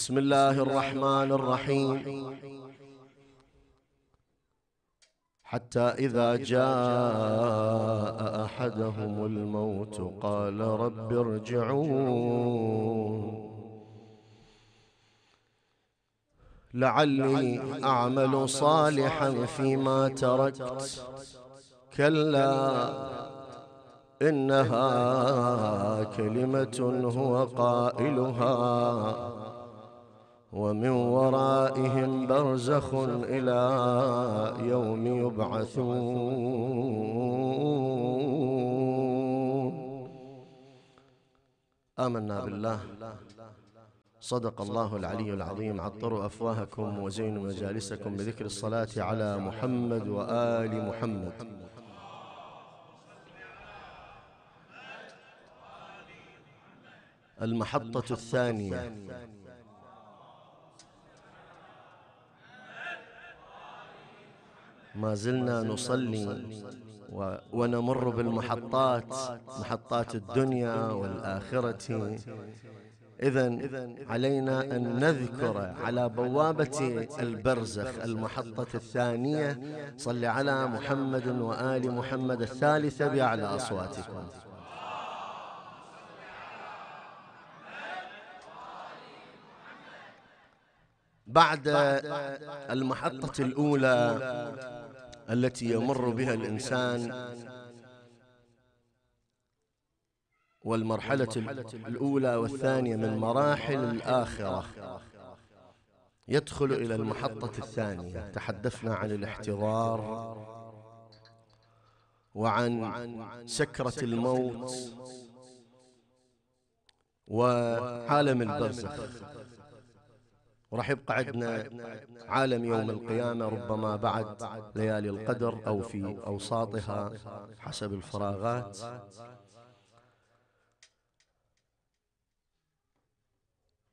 بسم الله الرحمن الرحيم حتى إذا جاء أحدهم الموت قال رب ارجعون لعلي أعمل صالحا فيما تركت كلا إنها كلمة هو قائلها ومن ورائهم برزخ إلى يوم يبعثون آمنا بالله صدق الله العلي العظيم عطروا أفواهكم وزينوا مجالسكم بذكر الصلاة على محمد وآل محمد المحطة الثانية ما زلنا نصلي ونمر بالمحطات محطات الدنيا والآخرة إذا علينا أن نذكر على بوابة البرزخ المحطة الثانية صل على محمد وآل محمد الثالثة بأعلى أصواتكم بعد المحطة الأولى التي يمر بها الإنسان والمرحلة الأولى والثانية من مراحل الآخرة يدخل إلى المحطة الثانية تحدثنا عن الاحتضار وعن سكرة الموت وعالم البرزخ وراح يبقى عندنا عالم يوم القيامة ربما بعد ليالي القدر أو في أوساطها حسب الفراغات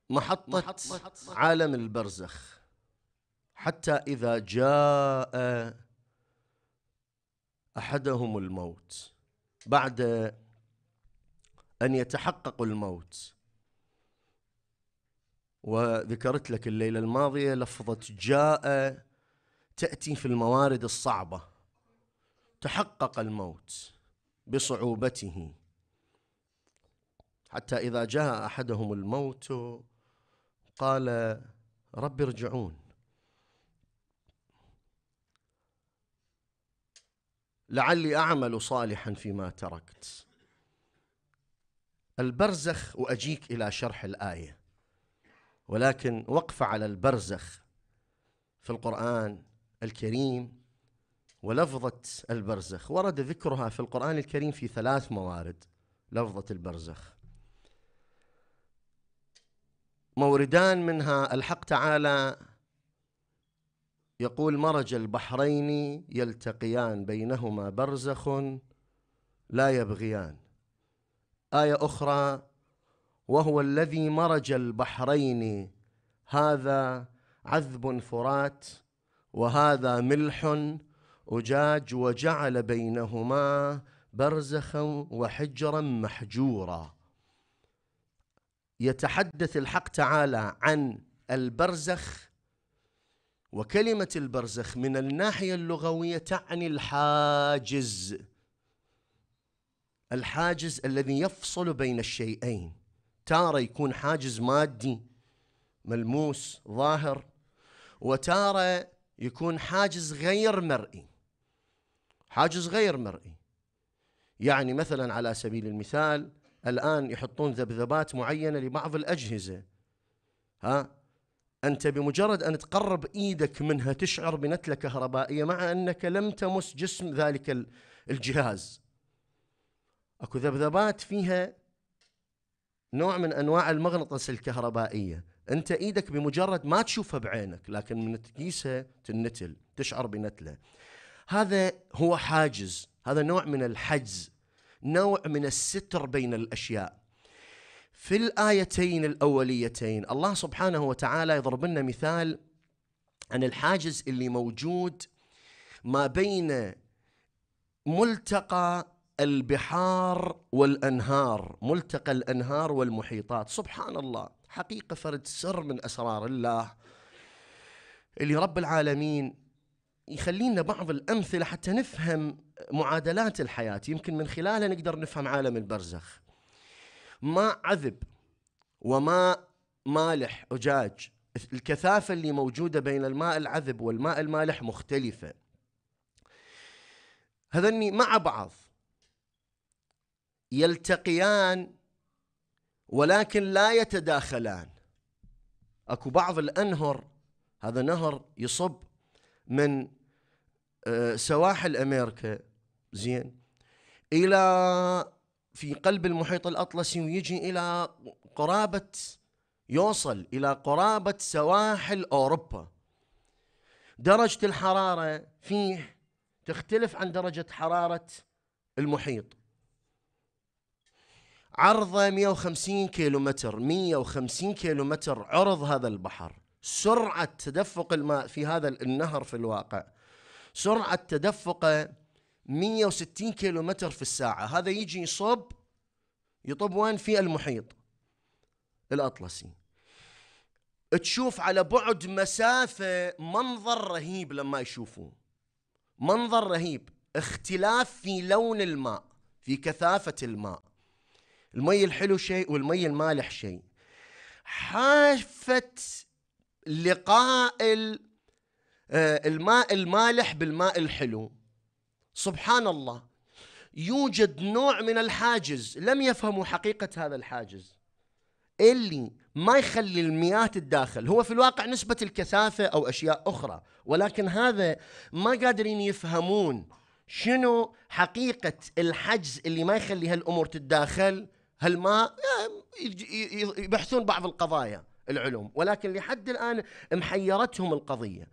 محطة عالم البرزخ حتى إذا جاء أحدهم الموت بعد أن يتحقق الموت وذكرت لك الليلة الماضية لفظة جاء تأتي في الموارد الصعبة تحقق الموت بصعوبته حتى إذا جاء أحدهم الموت قال رب ارجعون لعلي أعمل صالحا فيما تركت البرزخ وأجيك إلى شرح الآية ولكن وقفة على البرزخ في القرآن الكريم ولفظة البرزخ ورد ذكرها في القرآن الكريم في ثلاث موارد لفظة البرزخ موردان منها الحق تعالى يقول مرج البحرين يلتقيان بينهما برزخ لا يبغيان آية أخرى وهو الذي مرج البحرين هذا عذب فرات وهذا ملح أجاج وجعل بينهما برزخا وحجرا محجورا يتحدث الحق تعالى عن البرزخ وكلمة البرزخ من الناحية اللغوية تعني الحاجز الحاجز الذي يفصل بين الشيئين تارة يكون حاجز مادي ملموس ظاهر وتارة يكون حاجز غير مرئي حاجز غير مرئي يعني مثلا على سبيل المثال الآن يحطون ذبذبات معينة لبعض الأجهزة ها أنت بمجرد أن تقرب إيدك منها تشعر بنتلة كهربائية مع أنك لم تمس جسم ذلك الجهاز أكو ذبذبات فيها نوع من انواع المغناطيس الكهربائيه انت ايدك بمجرد ما تشوفها بعينك لكن من تقيسها تنتل تشعر بنتله هذا هو حاجز هذا نوع من الحجز نوع من الستر بين الاشياء في الايتين الاوليتين الله سبحانه وتعالى يضرب لنا مثال عن الحاجز اللي موجود ما بين ملتقى البحار والانهار ملتقى الانهار والمحيطات سبحان الله حقيقه فرد سر من اسرار الله اللي رب العالمين يخلينا بعض الامثله حتى نفهم معادلات الحياه يمكن من خلالها نقدر نفهم عالم البرزخ ما عذب وما مالح اجاج الكثافه اللي موجوده بين الماء العذب والماء المالح مختلفه هذني مع بعض يلتقيان ولكن لا يتداخلان اكو بعض الانهر هذا نهر يصب من آه، سواحل امريكا زين الى في قلب المحيط الاطلسي ويجي الى قرابه يوصل الى قرابه سواحل اوروبا درجه الحراره فيه تختلف عن درجه حراره المحيط عرضه 150 كيلو متر 150 كيلو متر عرض هذا البحر سرعة تدفق الماء في هذا النهر في الواقع سرعة تدفقه 160 كيلو متر في الساعة هذا يجي يصب يطب وين في المحيط الأطلسي تشوف على بعد مسافة منظر رهيب لما يشوفوه منظر رهيب اختلاف في لون الماء في كثافة الماء المي الحلو شيء والمي المالح شيء حافة لقاء آه، الماء المالح بالماء الحلو سبحان الله يوجد نوع من الحاجز لم يفهموا حقيقة هذا الحاجز اللي ما يخلي المياه تتداخل هو في الواقع نسبة الكثافة أو أشياء أخرى ولكن هذا ما قادرين يفهمون شنو حقيقة الحجز اللي ما يخلي هالأمور تتداخل هالماء آه، يبحثون بعض القضايا العلوم ولكن لحد الآن محيرتهم القضية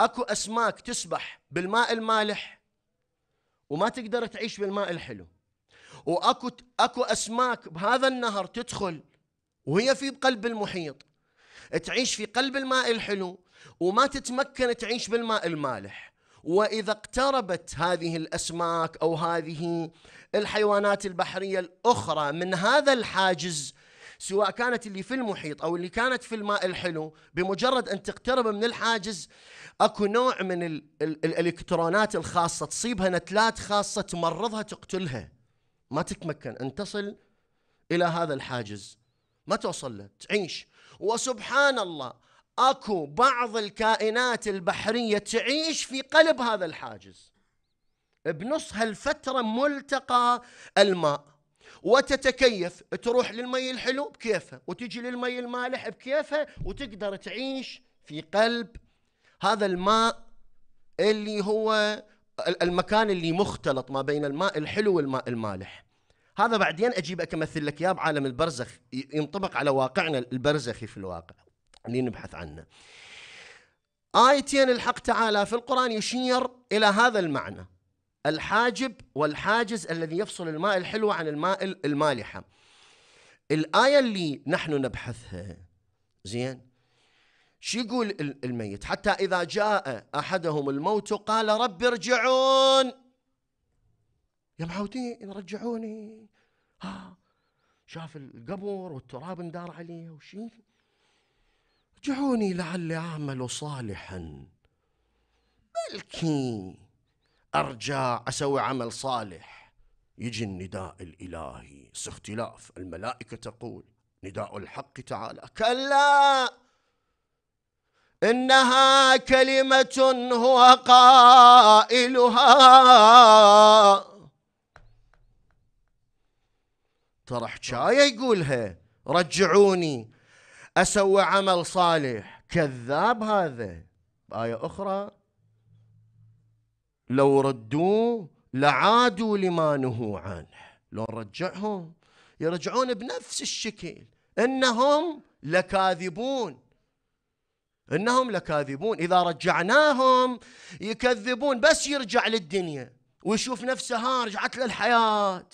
أكو أسماك تسبح بالماء المالح وما تقدر تعيش بالماء الحلو واكو اكو اسماك بهذا النهر تدخل وهي في قلب المحيط تعيش في قلب الماء الحلو وما تتمكن تعيش بالماء المالح واذا اقتربت هذه الاسماك او هذه الحيوانات البحرية الأخرى من هذا الحاجز سواء كانت اللي في المحيط أو اللي كانت في الماء الحلو بمجرد أن تقترب من الحاجز أكو نوع من الـ الـ الإلكترونات الخاصة تصيبها نتلات خاصة تمرضها تقتلها ما تتمكن أن تصل إلى هذا الحاجز ما توصل له تعيش وسبحان الله اكو بعض الكائنات البحريه تعيش في قلب هذا الحاجز بنص هالفترة ملتقى الماء وتتكيف تروح للمي الحلو بكيفها وتجي للمي المالح بكيفها وتقدر تعيش في قلب هذا الماء اللي هو المكان اللي مختلط ما بين الماء الحلو والماء المالح هذا بعدين اجيب اكمثل لك اياه بعالم البرزخ ينطبق على واقعنا البرزخي في الواقع اللي نبحث عنه آيتين الحق تعالى في القرآن يشير إلى هذا المعنى الحاجب والحاجز الذي يفصل الماء الحلو عن الماء المالحة الآية اللي نحن نبحثها زين شو يقول الميت حتى إذا جاء أحدهم الموت قال رب ارجعون يا معودين رجعوني ها شاف القبر والتراب اندار عليه وشي رجعوني لعلي أعمل صالحا بلكي ارجع اسوي عمل صالح يجي النداء الالهي اختلاف الملائكه تقول نداء الحق تعالى كلا انها كلمه هو قائلها ترى شاية يقولها رجعوني اسوي عمل صالح كذاب هذا بآية أخرى لو ردوه لعادوا لما نهوا عنه لو رجعهم يرجعون بنفس الشكل انهم لكاذبون انهم لكاذبون اذا رجعناهم يكذبون بس يرجع للدنيا ويشوف نفسه ها رجعت للحياه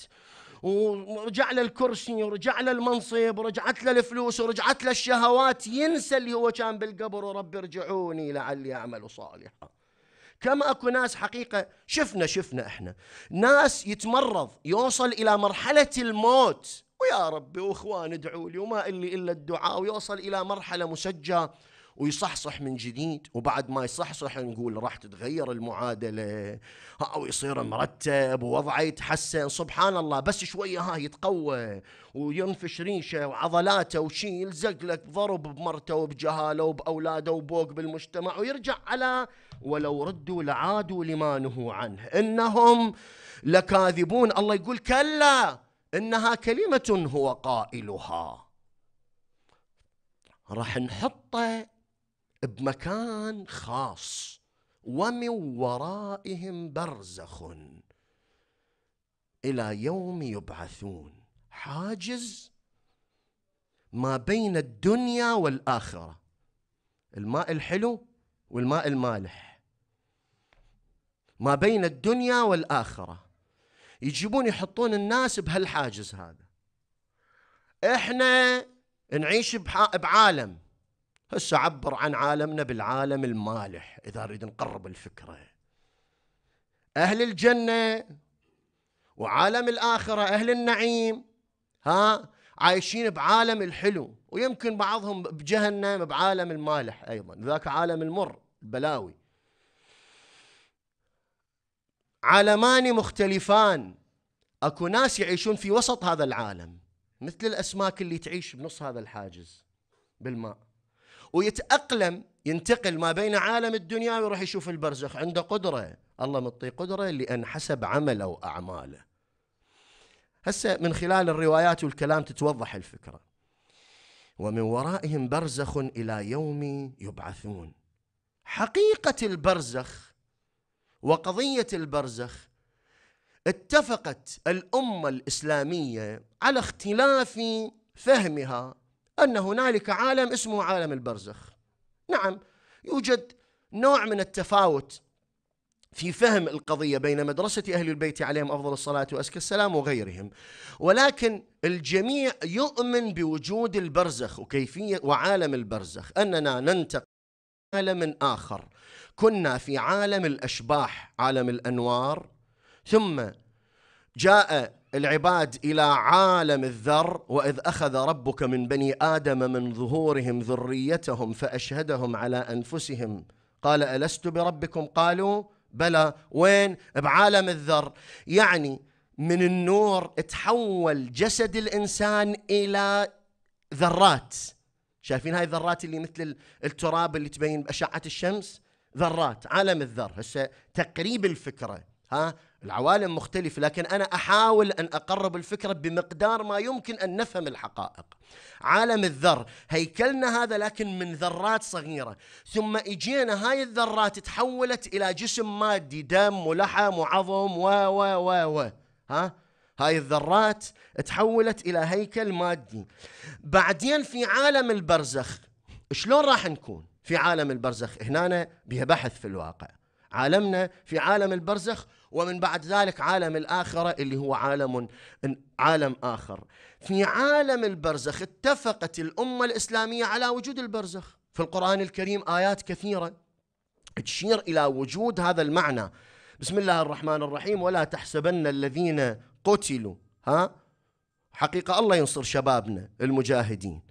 ورجع له الكرسي ورجع له المنصب ورجعت له الفلوس ورجعت له الشهوات ينسى اللي هو كان بالقبر ورب ارجعوني لعلي اعمل صالحا كم اكو ناس حقيقه شفنا شفنا احنا ناس يتمرض يوصل الى مرحله الموت ويا ربي واخوان ادعوا لي وما اللي الا الدعاء ويوصل الى مرحله مسجه ويصحصح من جديد وبعد ما يصحصح نقول راح تتغير المعادله او يصير مرتب ووضعه يتحسن سبحان الله بس شويه ها يتقوى وينفش ريشه وعضلاته وشي يلزق لك ضرب بمرته وبجهاله وباولاده وبوق بالمجتمع ويرجع على ولو ردوا لعادوا لما نهوا عنه انهم لكاذبون الله يقول كلا انها كلمه هو قائلها راح نحطه بمكان خاص ومن ورائهم برزخ الى يوم يبعثون حاجز ما بين الدنيا والاخره الماء الحلو والماء المالح ما بين الدنيا والآخرة يجيبون يحطون الناس بهالحاجز هذا احنا نعيش بعالم هسه عبر عن عالمنا بالعالم المالح إذا نريد نقرب الفكرة أهل الجنة وعالم الآخرة أهل النعيم ها عايشين بعالم الحلو ويمكن بعضهم بجهنم بعالم المالح أيضا ذاك عالم المر البلاوي عالمان مختلفان اكو ناس يعيشون في وسط هذا العالم مثل الاسماك اللي تعيش بنص هذا الحاجز بالماء ويتاقلم ينتقل ما بين عالم الدنيا ويروح يشوف البرزخ عنده قدره الله مطي قدره لان حسب عمله واعماله هسه من خلال الروايات والكلام تتوضح الفكره ومن ورائهم برزخ الى يوم يبعثون حقيقه البرزخ وقضيه البرزخ اتفقت الامه الاسلاميه على اختلاف فهمها ان هنالك عالم اسمه عالم البرزخ نعم يوجد نوع من التفاوت في فهم القضية بين مدرسة أهل البيت عليهم أفضل الصلاة وأزكى السلام وغيرهم ولكن الجميع يؤمن بوجود البرزخ وكيفية وعالم البرزخ أننا ننتقل عالم آخر كنا في عالم الأشباح عالم الأنوار ثم جاء العباد إلى عالم الذر وإذ أخذ ربك من بني آدم من ظهورهم ذريتهم فأشهدهم على أنفسهم قال ألست بربكم قالوا بلى وين بعالم الذر يعني من النور تحول جسد الانسان الى ذرات شايفين هاي الذرات اللي مثل التراب اللي تبين باشعه الشمس ذرات عالم الذر هسه تقريب الفكره ها العوالم مختلفة لكن أنا أحاول أن أقرب الفكرة بمقدار ما يمكن أن نفهم الحقائق عالم الذر هيكلنا هذا لكن من ذرات صغيرة ثم إجينا هاي الذرات تحولت إلى جسم مادي دم ولحم وعظم و و و و ها هاي الذرات تحولت إلى هيكل مادي بعدين في عالم البرزخ شلون راح نكون في عالم البرزخ هنا بها بحث في الواقع عالمنا في عالم البرزخ ومن بعد ذلك عالم الآخرة اللي هو عالم عالم آخر في عالم البرزخ اتفقت الأمة الإسلامية على وجود البرزخ في القرآن الكريم آيات كثيرة تشير إلى وجود هذا المعنى بسم الله الرحمن الرحيم ولا تحسبن الذين قتلوا ها حقيقة الله ينصر شبابنا المجاهدين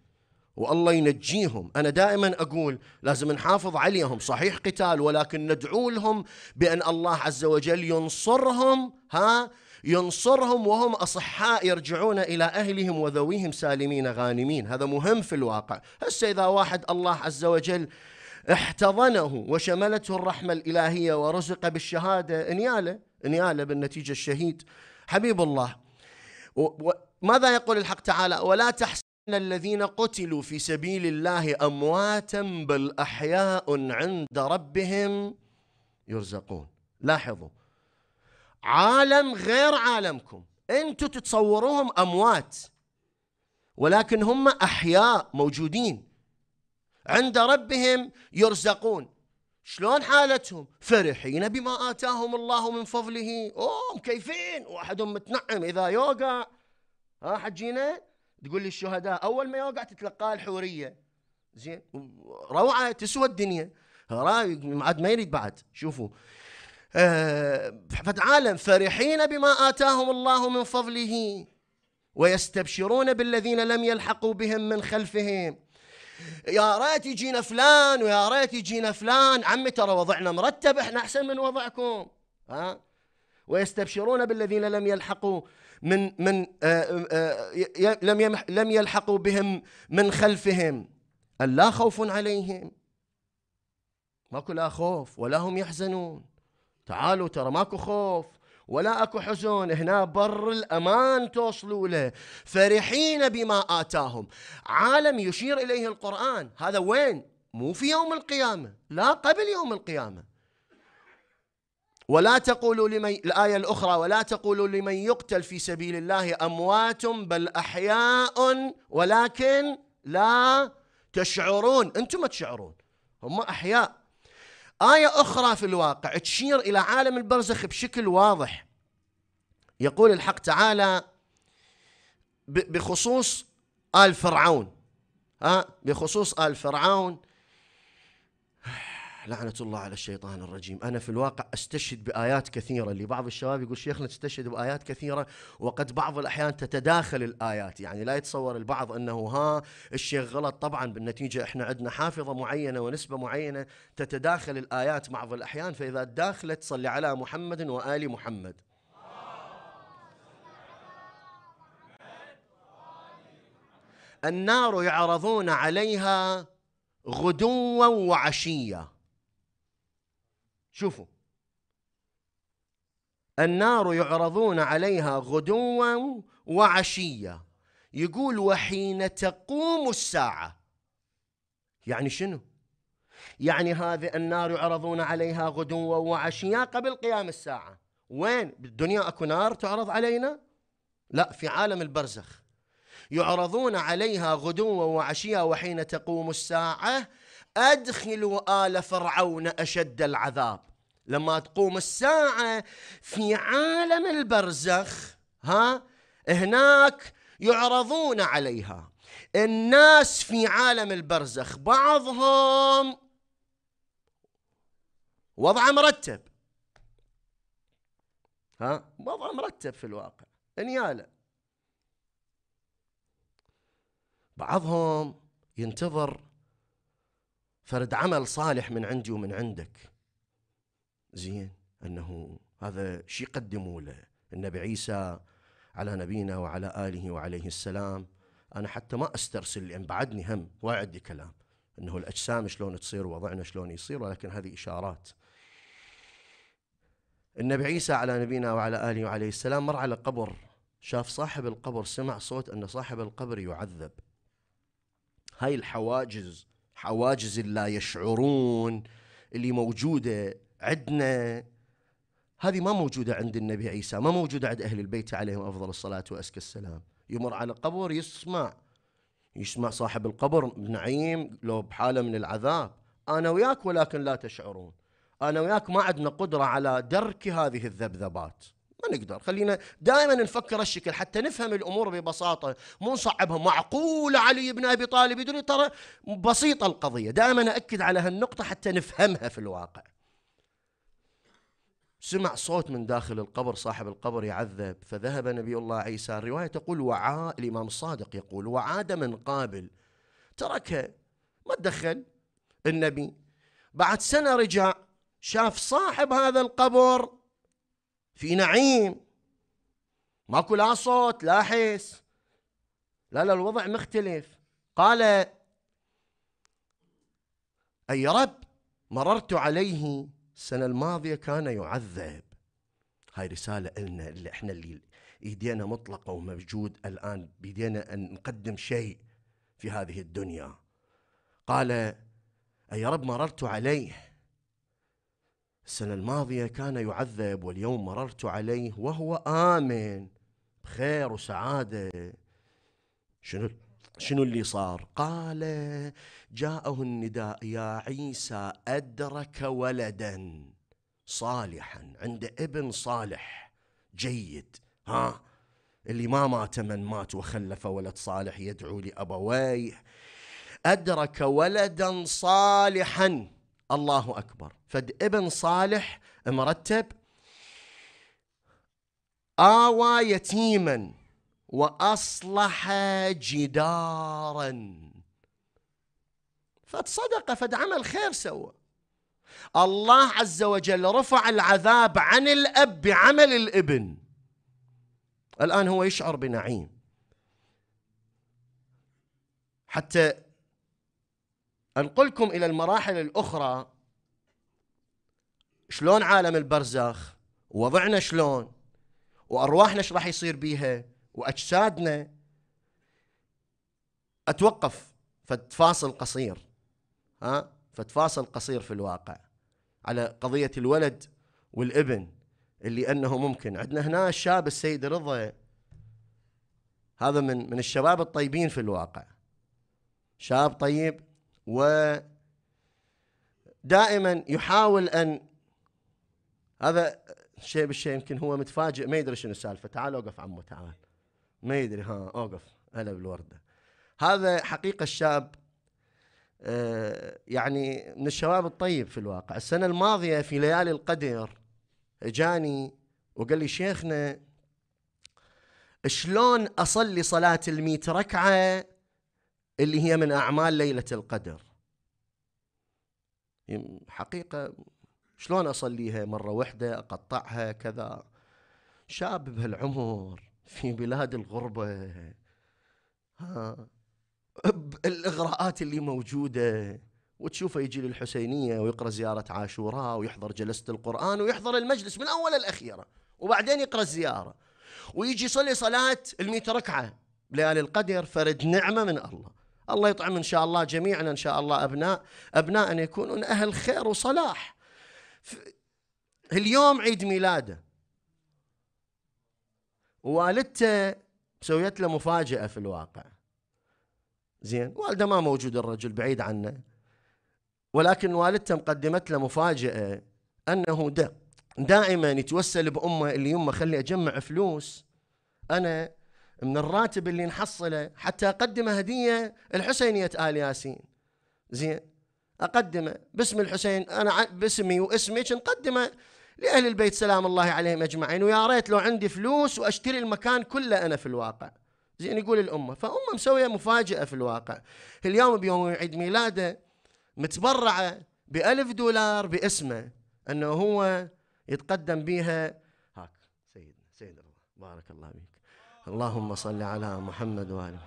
والله ينجيهم أنا دائما أقول لازم نحافظ عليهم صحيح قتال ولكن ندعو لهم بأن الله عز وجل ينصرهم ها ينصرهم وهم أصحاء يرجعون إلى أهلهم وذويهم سالمين غانمين هذا مهم في الواقع هسه إذا واحد الله عز وجل احتضنه وشملته الرحمة الإلهية ورزق بالشهادة انياله انياله بالنتيجة الشهيد حبيب الله و... ماذا يقول الحق تعالى ولا تحسب الذين قتلوا في سبيل الله امواتا بل احياء عند ربهم يرزقون لاحظوا عالم غير عالمكم انتم تتصوروهم اموات ولكن هم احياء موجودين عند ربهم يرزقون شلون حالتهم فرحين بما آتاهم الله من فضله أوه مكيفين واحدهم متنعم إذا يوقع ها حجينا تقول لي الشهداء اول ما يوقع تتلقاه الحوريه زين روعه تسوى الدنيا عاد ما يريد بعد شوفوا آه، فتعالم فرحين بما آتاهم الله من فضله ويستبشرون بالذين لم يلحقوا بهم من خلفهم يا ريت يجينا فلان ويا ريت يجينا فلان عمي ترى وضعنا مرتب احنا احسن من وضعكم ها ويستبشرون بالذين لم يلحقوا من من آه، آه، لم لم يلحقوا بهم من خلفهم لا خوف عليهم ماكو لا خوف ولا هم يحزنون تعالوا ترى ماكو خوف ولا اكو حزن هنا بر الامان توصلوا له فرحين بما اتاهم عالم يشير اليه القران هذا وين مو في يوم القيامه لا قبل يوم القيامه ولا تقولوا لمن الآية الأخرى ولا تقولوا لمن يقتل في سبيل الله أموات بل أحياء ولكن لا تشعرون أنتم ما تشعرون هم أحياء آية أخرى في الواقع تشير إلى عالم البرزخ بشكل واضح يقول الحق تعالى بخصوص آل فرعون ها بخصوص آل فرعون لعنة الله على الشيطان الرجيم أنا في الواقع أستشهد بآيات كثيرة اللي بعض الشباب يقول شيخنا تستشهد بآيات كثيرة وقد بعض الأحيان تتداخل الآيات يعني لا يتصور البعض أنه ها الشيخ غلط طبعا بالنتيجة إحنا عندنا حافظة معينة ونسبة معينة تتداخل الآيات بعض الأحيان فإذا داخلت صلي على محمد وآل محمد النار يعرضون عليها غدوا وعشيا شوفوا النار يعرضون عليها غدوا وعشية يقول وحين تقوم الساعة يعني شنو يعني هذه النار يعرضون عليها غدوا وعشية قبل قيام الساعة وين بالدنيا أكو نار تعرض علينا لا في عالم البرزخ يعرضون عليها غدوا وعشية وحين تقوم الساعة أدخلوا آل فرعون أشد العذاب لما تقوم الساعة في عالم البرزخ ها هناك يعرضون عليها الناس في عالم البرزخ بعضهم وضعه مرتب ها وضعه مرتب في الواقع انياله بعضهم ينتظر فرد عمل صالح من عندي ومن عندك زين انه هذا شيء قدموا له النبي عيسى على نبينا وعلى اله وعليه السلام انا حتى ما استرسل لان بعدني هم وعدي كلام انه الاجسام شلون تصير وضعنا شلون يصير ولكن هذه اشارات النبي عيسى على نبينا وعلى اله وعليه السلام مر على قبر شاف صاحب القبر سمع صوت ان صاحب القبر يعذب هاي الحواجز حواجز اللا يشعرون اللي موجودة عندنا هذه ما موجودة عند النبي عيسى ما موجودة عند أهل البيت عليهم أفضل الصلاة وأزكى السلام يمر على قبر يسمع يسمع صاحب القبر بنعيم لو بحالة من العذاب أنا وياك ولكن لا تشعرون أنا وياك ما عندنا قدرة على درك هذه الذبذبات ما نقدر خلينا دائما نفكر الشكل حتى نفهم الامور ببساطه مو نصعبها معقول علي بن ابي طالب يدري ترى بسيطه القضيه دائما اكد على هالنقطه حتى نفهمها في الواقع سمع صوت من داخل القبر صاحب القبر يعذب فذهب نبي الله عيسى الروايه تقول وعاء الامام الصادق يقول وعاد من قابل ترك ما تدخل النبي بعد سنه رجع شاف صاحب هذا القبر في نعيم ماكو لا صوت لا حس لا لا الوضع مختلف قال أي رب مررت عليه السنة الماضية كان يعذب هاي رسالة لنا اللي احنا اللي ايدينا مطلقة وموجود الآن بيدينا أن نقدم شيء في هذه الدنيا قال أي رب مررت عليه السنة الماضية كان يعذب واليوم مررت عليه وهو آمن بخير وسعادة شنو شنو اللي صار قال جاءه النداء يا عيسى أدرك ولدا صالحا عند ابن صالح جيد ها اللي ما مات من مات وخلف ولد صالح يدعو لأبويه أدرك ولدا صالحا الله أكبر فد ابن صالح مرتب آوى يتيما وأصلح جدارا فد صدقة فد عمل خير سوى الله عز وجل رفع العذاب عن الأب بعمل الابن الآن هو يشعر بنعيم حتى انقلكم الى المراحل الاخرى شلون عالم البرزخ ووضعنا شلون وارواحنا ايش راح يصير بيها واجسادنا اتوقف فتفاصل قصير ها فتفاصل قصير في الواقع على قضيه الولد والابن اللي انه ممكن عندنا هنا الشاب السيد رضا هذا من من الشباب الطيبين في الواقع شاب طيب ودائما يحاول أن هذا شيء بالشيء يمكن هو متفاجئ ما يدري شنو السالفة تعال أوقف عمو تعال ما يدري ها أوقف هلا بالوردة هذا حقيقة الشاب آه، يعني من الشباب الطيب في الواقع السنة الماضية في ليالي القدر جاني وقال لي شيخنا شلون أصلي صلاة الميت ركعة اللي هي من أعمال ليلة القدر حقيقة شلون أصليها مرة واحدة أقطعها كذا شاب بهالعمر في بلاد الغربة ها الإغراءات اللي موجودة وتشوفه يجي للحسينية ويقرأ زيارة عاشوراء ويحضر جلسة القرآن ويحضر المجلس من أول الأخيرة وبعدين يقرأ الزيارة ويجي يصلي صلاة المئة ركعة ليالي القدر فرد نعمة من الله الله يطعم إن شاء الله جميعنا إن شاء الله أبناء أبناء ان يكونون أهل خير وصلاح اليوم عيد ميلاده ووالدته سويت له مفاجأة في الواقع زين والده ما موجود الرجل بعيد عنه ولكن والدته مقدمت له مفاجأة أنه دا دائما يتوسل بأمه اللي يمه خلي أجمع فلوس أنا من الراتب اللي نحصله حتى اقدم هديه الحسينيه ال ياسين زين اقدمه باسم الحسين انا باسمي واسمك نقدمه لاهل البيت سلام الله عليهم اجمعين ويا ريت لو عندي فلوس واشتري المكان كله انا في الواقع زين يقول الامه فامه مسويه مفاجاه في الواقع اليوم بيوم عيد ميلاده متبرعه بألف دولار باسمه انه هو يتقدم بها هاك سيدنا سيدنا بارك الله فيك اللهم صل على محمد وآله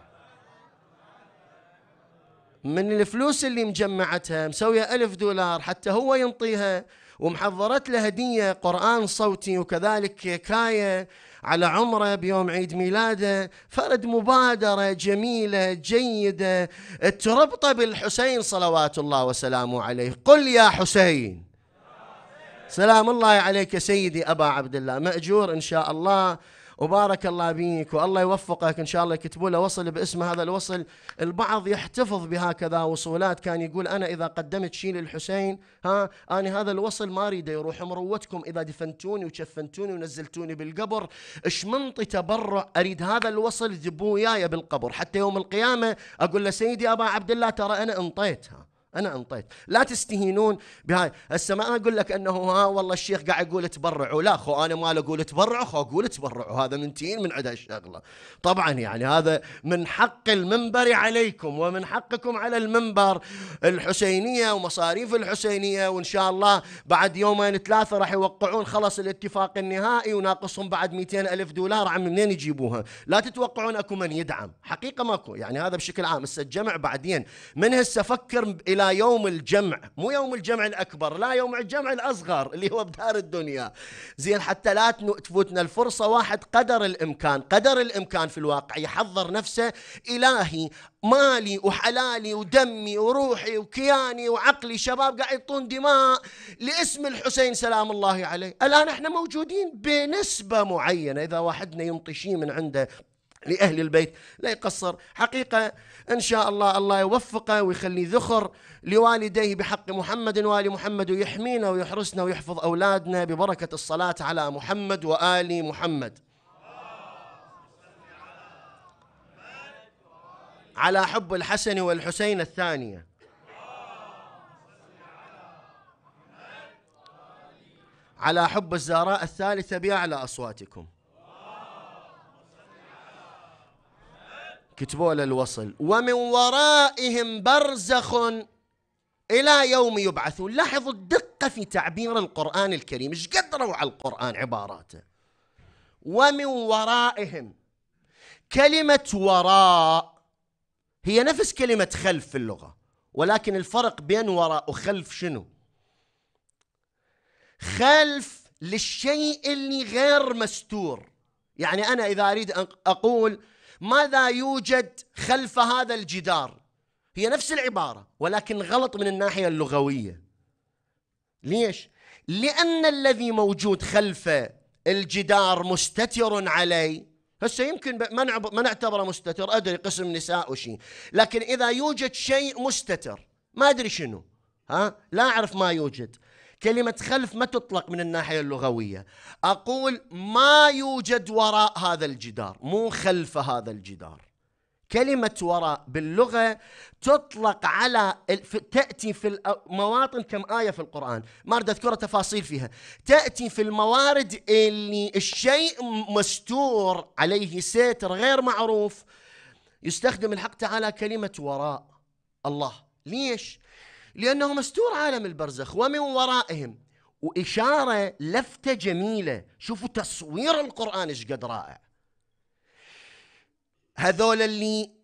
من الفلوس اللي مجمعتها مسوية ألف دولار حتى هو ينطيها ومحضرت له هدية قرآن صوتي وكذلك كاية على عمره بيوم عيد ميلاده فرد مبادرة جميلة جيدة تربطه بالحسين صلوات الله وسلامه عليه قل يا حسين سلام الله عليك سيدي أبا عبد الله مأجور إن شاء الله وبارك الله بيك والله يوفقك ان شاء الله يكتبوا له وصل باسم هذا الوصل البعض يحتفظ بهكذا وصولات كان يقول انا اذا قدمت شيء للحسين ها انا هذا الوصل ما اريده يروح مروتكم اذا دفنتوني وشفنتوني ونزلتوني بالقبر اش منطي تبرع اريد هذا الوصل ذبوه وياي بالقبر حتى يوم القيامه اقول له سيدي ابا عبد الله ترى انا انطيتها انا انطيت لا تستهينون بهاي هسه ما اقول لك انه ها والله الشيخ قاعد يقول تبرعوا لا خو انا ما اقول تبرعوا خو اقول تبرعوا هذا من تين من عند هالشغله طبعا يعني هذا من حق المنبر عليكم ومن حقكم على المنبر الحسينيه ومصاريف الحسينيه وان شاء الله بعد يومين ثلاثه راح يوقعون خلص الاتفاق النهائي وناقصهم بعد 200 الف دولار عم منين يجيبوها لا تتوقعون اكو من يدعم حقيقه ماكو يعني هذا بشكل عام هسه الجمع بعدين من هسه فكر إلى يوم الجمع مو يوم الجمع الأكبر لا يوم الجمع الأصغر اللي هو بدار الدنيا زين حتى لا تفوتنا الفرصة واحد قدر الإمكان قدر الإمكان في الواقع يحضر نفسه إلهي مالي وحلالي ودمي وروحي وكياني وعقلي شباب قاعد يعطون دماء لاسم الحسين سلام الله عليه الآن احنا موجودين بنسبة معينة إذا واحدنا ينطي شيء من عنده لأهل البيت لا يقصر حقيقة إن شاء الله الله يوفقه ويخلي ذخر لوالديه بحق محمد وآل محمد ويحمينا ويحرسنا ويحفظ أولادنا ببركة الصلاة على محمد وآل محمد على حب الحسن والحسين الثانية على حب الزهراء الثالثة بأعلى أصواتكم كتبوا له الوصل ومن ورائهم برزخ إلى يوم يبعثون لاحظوا الدقة في تعبير القرآن الكريم ايش قدروا على القرآن عباراته ومن ورائهم كلمة وراء هي نفس كلمة خلف في اللغة ولكن الفرق بين وراء وخلف شنو خلف للشيء اللي غير مستور يعني أنا إذا أريد أقول ماذا يوجد خلف هذا الجدار هي نفس العبارة ولكن غلط من الناحية اللغوية ليش؟ لأن الذي موجود خلف الجدار مستتر علي هسه يمكن ما ما نعتبره مستتر ادري قسم نساء وشي لكن اذا يوجد شيء مستتر ما ادري شنو ها لا اعرف ما يوجد كلمة خلف ما تطلق من الناحية اللغوية أقول ما يوجد وراء هذا الجدار مو خلف هذا الجدار كلمة وراء باللغة تطلق على تأتي في المواطن كم آية في القرآن ما أريد أذكر تفاصيل فيها تأتي في الموارد اللي الشيء مستور عليه ستر غير معروف يستخدم الحق تعالى كلمة وراء الله ليش؟ لأنه مستور عالم البرزخ ومن ورائهم وإشارة لفتة جميلة شوفوا تصوير القرآن إيش قد رائع هذول اللي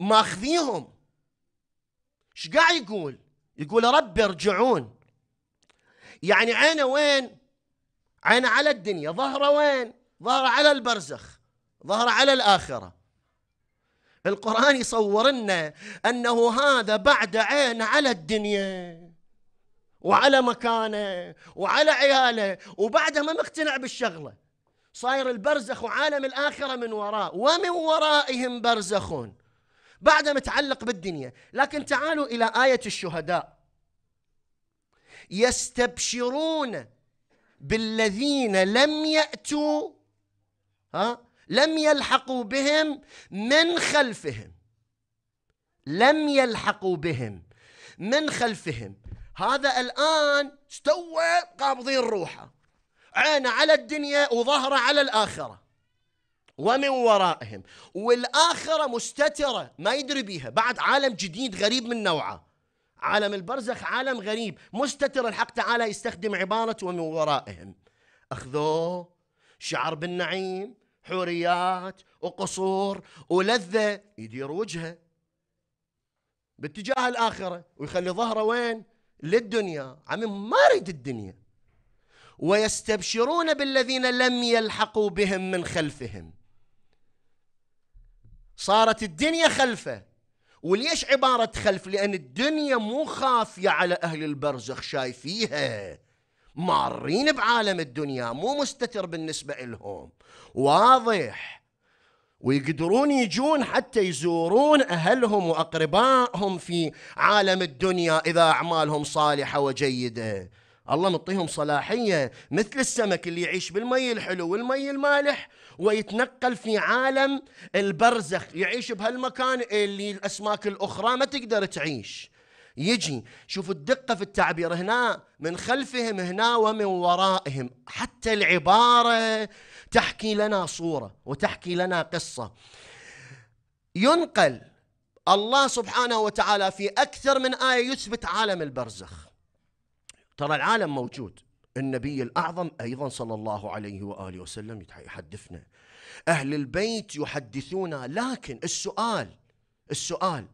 ماخذيهم ايش قاعد يقول يقول رب ارجعون يعني عينه وين عينه على الدنيا ظهره وين ظهره على البرزخ ظهره على الآخرة القرآن يصور لنا أنه هذا بعد عين على الدنيا وعلى مكانه وعلى عياله وبعده ما مقتنع بالشغلة صاير البرزخ وعالم الآخرة من وراء ومن ورائهم برزخ بعده متعلق بالدنيا لكن تعالوا إلى آية الشهداء يستبشرون بالذين لم يأتوا ها لم يلحقوا بهم من خلفهم لم يلحقوا بهم من خلفهم هذا الآن استوى قابضين روحه عينه على الدنيا وظهره على الآخرة ومن ورائهم والآخرة مستترة ما يدري بيها بعد عالم جديد غريب من نوعه عالم البرزخ عالم غريب مستتر الحق تعالى يستخدم عبارة ومن ورائهم أخذوه شعر بالنعيم حوريات وقصور ولذة يدير وجهه باتجاه الآخرة ويخلي ظهره وين للدنيا عم ما يريد الدنيا ويستبشرون بالذين لم يلحقوا بهم من خلفهم صارت الدنيا خلفه وليش عبارة خلف لأن الدنيا مو خافية على أهل البرزخ شايفيها مارين بعالم الدنيا مو مستتر بالنسبة لهم واضح ويقدرون يجون حتى يزورون أهلهم وأقربائهم في عالم الدنيا إذا أعمالهم صالحة وجيدة الله مطيهم صلاحية مثل السمك اللي يعيش بالمي الحلو والمي المالح ويتنقل في عالم البرزخ يعيش بهالمكان اللي الأسماك الأخرى ما تقدر تعيش يجي شوفوا الدقة في التعبير هنا من خلفهم هنا ومن ورائهم حتى العبارة تحكي لنا صورة وتحكي لنا قصة ينقل الله سبحانه وتعالى في أكثر من آية يثبت عالم البرزخ ترى العالم موجود النبي الأعظم أيضا صلى الله عليه وآله وسلم يحدثنا أهل البيت يحدثونا لكن السؤال السؤال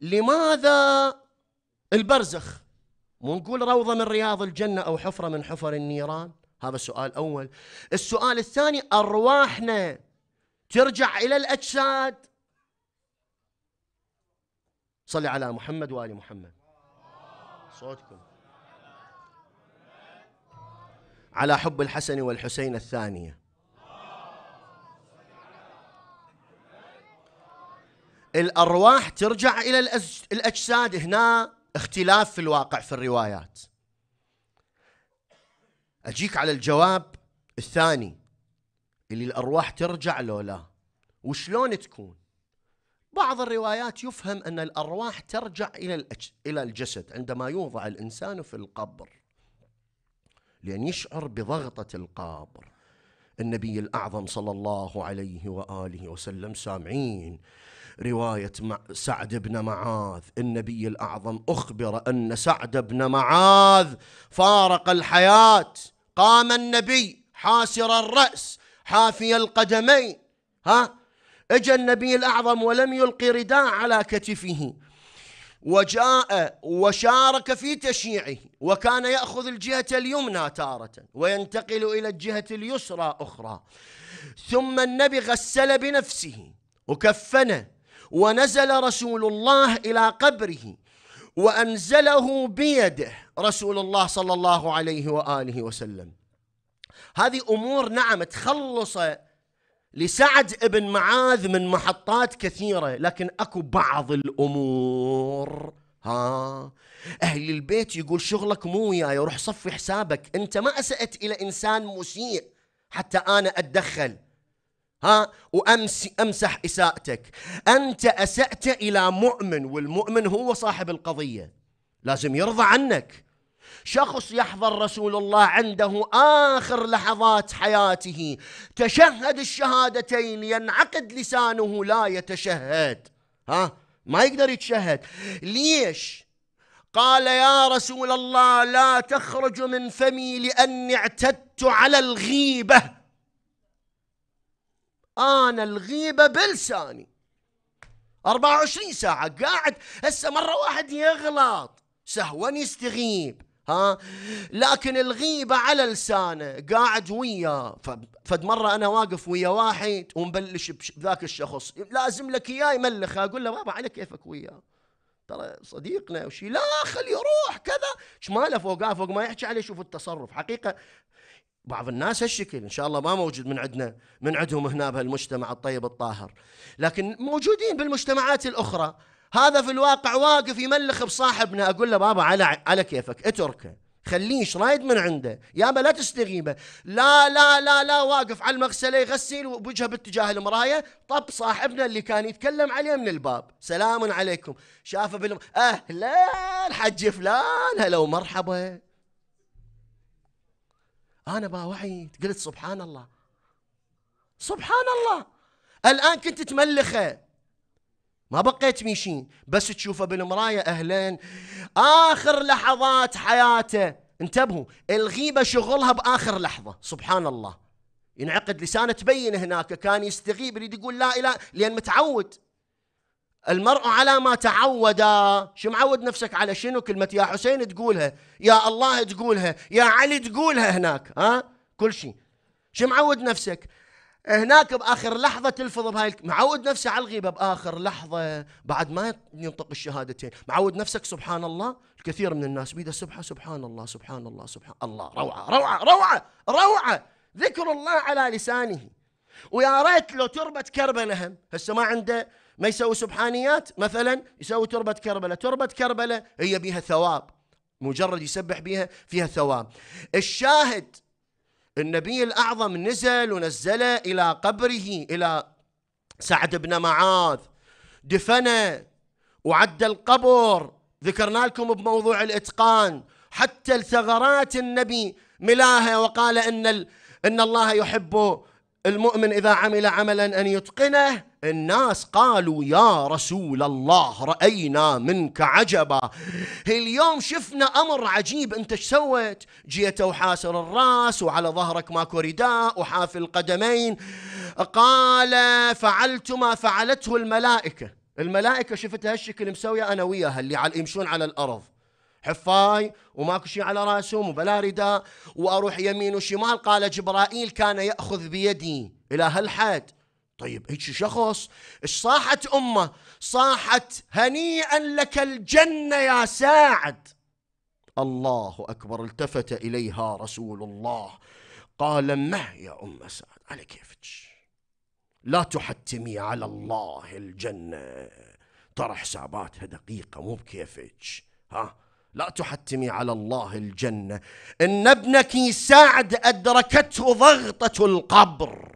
لماذا البرزخ مو نقول روضة من رياض الجنة أو حفرة من حفر النيران هذا سؤال أول السؤال الثاني أرواحنا ترجع إلى الأجساد صل على محمد وآل محمد صوتكم على حب الحسن والحسين الثانية الأرواح ترجع إلى الأجساد هنا اختلاف في الواقع في الروايات أجيك على الجواب الثاني اللي الأرواح ترجع لو لا وشلون تكون بعض الروايات يفهم أن الأرواح ترجع إلى, الأج... إلى الجسد عندما يوضع الإنسان في القبر لأن يشعر بضغطة القبر النبي الأعظم صلى الله عليه وآله وسلم سامعين رواية سعد بن معاذ النبي الأعظم أخبر أن سعد بن معاذ فارق الحياة قام النبي حاسر الرأس حافي القدمين ها اجى النبي الأعظم ولم يلقي رداء على كتفه وجاء وشارك في تشييعه وكان ياخذ الجهه اليمنى تاره وينتقل الى الجهه اليسرى اخرى ثم النبي غسل بنفسه وكفنه ونزل رسول الله إلى قبره وأنزله بيده رسول الله صلى الله عليه وآله وسلم هذه أمور نعم تخلص لسعد بن معاذ من محطات كثيرة لكن أكو بعض الأمور ها أهل البيت يقول شغلك مو وياي روح صفي حسابك أنت ما أسأت إلى إنسان مسيء حتى أنا أتدخل ها وامسح اساءتك انت اسات الى مؤمن والمؤمن هو صاحب القضيه لازم يرضى عنك شخص يحضر رسول الله عنده اخر لحظات حياته تشهد الشهادتين ينعقد لسانه لا يتشهد ها ما يقدر يتشهد ليش قال يا رسول الله لا تخرج من فمي لاني اعتدت على الغيبه أنا الغيبة بلساني 24 ساعة قاعد هسه مرة واحد يغلط سهوا يستغيب ها لكن الغيبة على لسانه قاعد وياه فد مرة أنا واقف ويا واحد ومبلش بذاك الشخص لازم لك إياه يملخ أقول له بابا على كيفك وياه ترى صديقنا وشي لا خليه يروح كذا ايش ماله فوق فوق ما يحكي عليه شوف التصرف حقيقة بعض الناس هالشكل ان شاء الله ما موجود من عندنا من عندهم هنا بهالمجتمع الطيب الطاهر لكن موجودين بالمجتمعات الاخرى هذا في الواقع واقف يملخ بصاحبنا اقول له بابا على على كيفك اتركه خليه ايش رايد من عنده يابا لا تستغيبه لا لا لا لا واقف على المغسله يغسل وبوجهه باتجاه المرايه طب صاحبنا اللي كان يتكلم عليه من الباب سلام عليكم شافه بالم اهلا الحج فلان هلا ومرحبا أنا ما وعيد قلت سبحان الله سبحان الله الآن كنت تملخه ما بقيت ميشين بس تشوفه بالمراية أهلين آخر لحظات حياته انتبهوا الغيبة شغلها بآخر لحظة سبحان الله ينعقد لسانه تبين هناك كان يستغيب يريد يقول لا إله لأن متعود المرء على ما تعود شو معود نفسك على شنو كلمة يا حسين تقولها يا الله تقولها يا علي تقولها هناك ها كل شيء شو معود نفسك هناك باخر لحظه تلفظ بهاي معود نفسه على الغيبه باخر لحظه بعد ما ينطق الشهادتين معود نفسك سبحان الله الكثير من الناس بيده سبحه سبحان الله سبحان الله سبحان الله روعه روعه روعه روعه ذكر الله على لسانه ويا ريت لو تربت كربلهم هسه ما عنده ما يسوي سبحانيات مثلا يسوي تربة كربلة تربة كربلة هي بها ثواب مجرد يسبح بها فيها ثواب الشاهد النبي الأعظم نزل ونزل إلى قبره إلى سعد بن معاذ دفنه وعد القبر ذكرنا لكم بموضوع الإتقان حتى الثغرات النبي ملاها وقال إن, ال... إن الله يحب المؤمن إذا عمل عملا أن يتقنه الناس قالوا يا رسول الله رأينا منك عجبا اليوم شفنا أمر عجيب أنت ايش سويت جيت وحاسر الرأس وعلى ظهرك ماكو رداء وحافي القدمين قال فعلت ما فعلته الملائكة الملائكة شفت هالشكل مسوية أنا وياها اللي يمشون على الأرض حفاي وماكو شيء على راسهم وبلا رداء واروح يمين وشمال قال جبرائيل كان ياخذ بيدي الى هالحد طيب هيك شخص ايش صاحت امه صاحت هنيئا لك الجنه يا سعد الله اكبر التفت اليها رسول الله قال مه يا ام سعد على كيفك لا تحتمي على الله الجنه ترى حساباتها دقيقه مو بكيفك ها لا تحتمي على الله الجنة إن ابنك سعد أدركته ضغطة القبر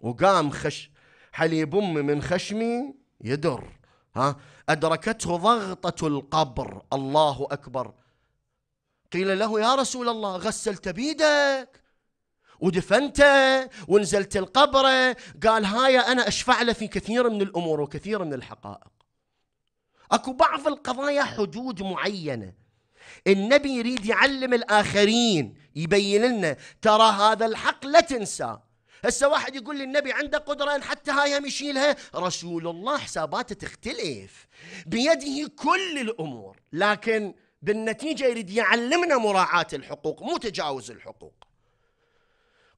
وقام خش حليب أمي من خشمي يدر ها أدركته ضغطة القبر الله أكبر قيل له يا رسول الله غسلت بيدك ودفنته ونزلت القبر قال هاي أنا أشفع له في كثير من الأمور وكثير من الحقائق اكو بعض القضايا حدود معينه النبي يريد يعلم الاخرين يبين لنا ترى هذا الحق لا تنساه هسه واحد يقول لي النبي عنده قدرة أن حتى هاي يشيلها رسول الله حساباته تختلف بيده كل الأمور لكن بالنتيجة يريد يعلمنا مراعاة الحقوق مو تجاوز الحقوق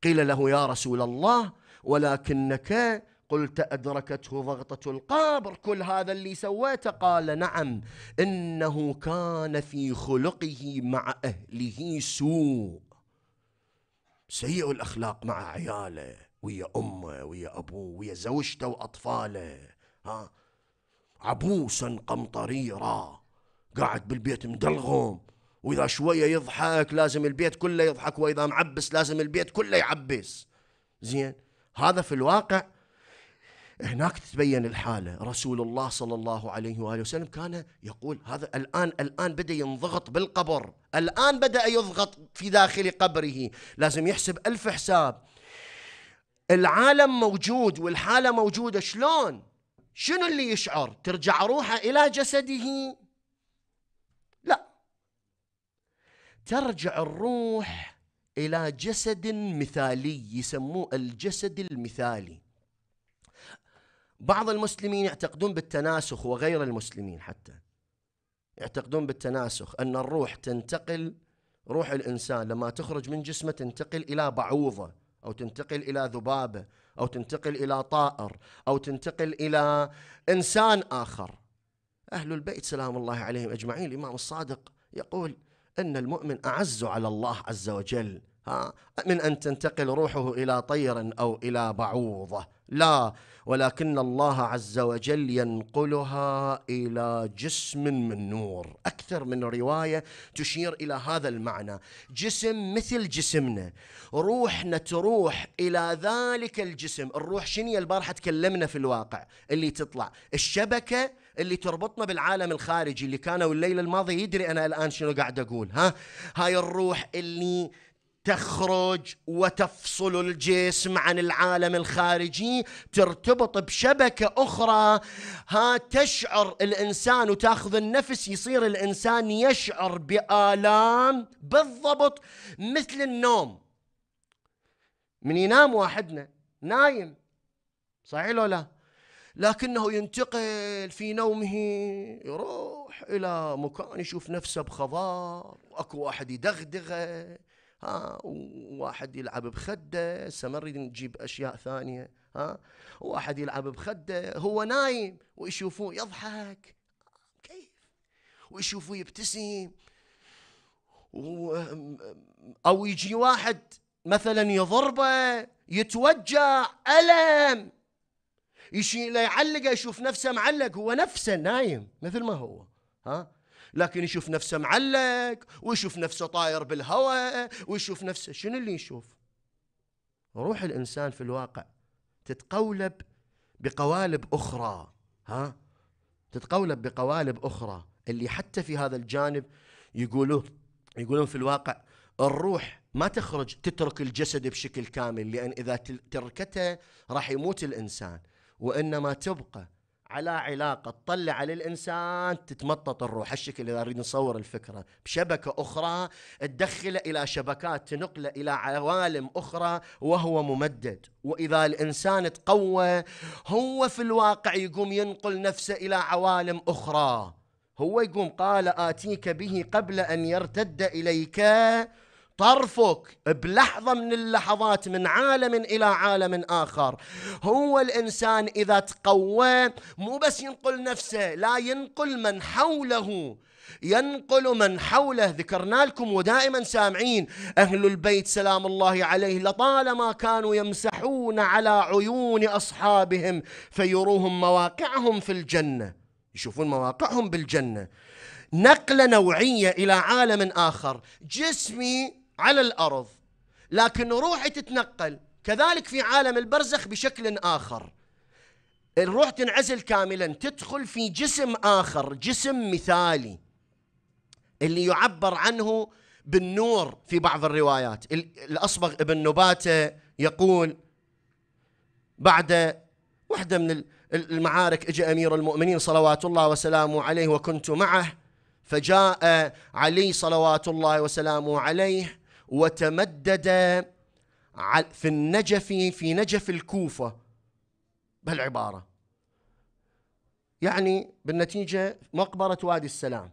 قيل له يا رسول الله ولكنك قلت أدركته ضغطة القبر كل هذا اللي سويته قال نعم إنه كان في خلقه مع أهله سوء سيء الأخلاق مع عياله ويا أمه ويا أبوه ويا زوجته وأطفاله ها عبوسا قمطريرا قاعد بالبيت مدلغم وإذا شوية يضحك لازم البيت كله يضحك وإذا معبس لازم البيت كله يعبس زين هذا في الواقع هناك تتبين الحالة رسول الله صلى الله عليه وآله وسلم كان يقول هذا الآن الآن بدأ ينضغط بالقبر الآن بدأ يضغط في داخل قبره لازم يحسب ألف حساب العالم موجود والحالة موجودة شلون شنو اللي يشعر ترجع روحه إلى جسده لا ترجع الروح إلى جسد مثالي يسموه الجسد المثالي بعض المسلمين يعتقدون بالتناسخ وغير المسلمين حتى يعتقدون بالتناسخ أن الروح تنتقل روح الإنسان لما تخرج من جسمه تنتقل إلى بعوضة أو تنتقل إلى ذبابة أو تنتقل إلى طائر أو تنتقل إلى إنسان آخر أهل البيت سلام الله عليهم أجمعين الإمام الصادق يقول أن المؤمن أعز على الله عز وجل ها من أن تنتقل روحه إلى طير أو إلى بعوضة لا ولكن الله عز وجل ينقلها الى جسم من نور اكثر من روايه تشير الى هذا المعنى جسم مثل جسمنا روحنا تروح الى ذلك الجسم الروح شنو البارحه تكلمنا في الواقع اللي تطلع الشبكه اللي تربطنا بالعالم الخارجي اللي كانوا الليله الماضيه يدري انا الان شنو قاعد اقول ها هاي الروح اللي تخرج وتفصل الجسم عن العالم الخارجي ترتبط بشبكه اخرى ها تشعر الانسان وتاخذ النفس يصير الانسان يشعر بالام بالضبط مثل النوم من ينام واحدنا نايم صحيح لو لا لكنه ينتقل في نومه يروح الى مكان يشوف نفسه بخضار واكو واحد يدغدغه ها وواحد يلعب بخده هسه ما نريد نجيب اشياء ثانيه ها واحد يلعب بخده هو نايم ويشوفوه يضحك كيف ويشوفوه يبتسم او يجي واحد مثلا يضربه يتوجع الم يشيله يعلقه يشوف نفسه معلق هو نفسه نايم مثل ما هو ها لكن يشوف نفسه معلق ويشوف نفسه طاير بالهواء ويشوف نفسه شنو اللي يشوف روح الإنسان في الواقع تتقولب بقوالب أخرى ها تتقولب بقوالب أخرى اللي حتى في هذا الجانب يقولون يقولون في الواقع الروح ما تخرج تترك الجسد بشكل كامل لأن إذا تركته راح يموت الإنسان وإنما تبقى على علاقه تطلع على الانسان تتمطط الروح هالشكل اذا اريد نصور الفكره بشبكه اخرى تدخله الى شبكات تنقله الى عوالم اخرى وهو ممدد واذا الانسان تقوى هو في الواقع يقوم ينقل نفسه الى عوالم اخرى هو يقوم قال اتيك به قبل ان يرتد اليك طرفك بلحظة من اللحظات من عالم إلى عالم آخر هو الإنسان إذا تقوى مو بس ينقل نفسه لا ينقل من حوله ينقل من حوله ذكرنا لكم ودائما سامعين أهل البيت سلام الله عليه لطالما كانوا يمسحون على عيون أصحابهم فيروهم مواقعهم في الجنة يشوفون مواقعهم بالجنة نقلة نوعية إلى عالم آخر جسمي على الارض لكن روحي تتنقل كذلك في عالم البرزخ بشكل اخر الروح تنعزل كاملا تدخل في جسم اخر جسم مثالي اللي يعبر عنه بالنور في بعض الروايات الاصبغ ابن نباته يقول بعد واحده من المعارك اجى امير المؤمنين صلوات الله وسلامه عليه وكنت معه فجاء علي صلوات الله وسلامه عليه وتمدد في النجف في نجف الكوفة بالعبارة يعني بالنتيجة مقبرة وادي السلام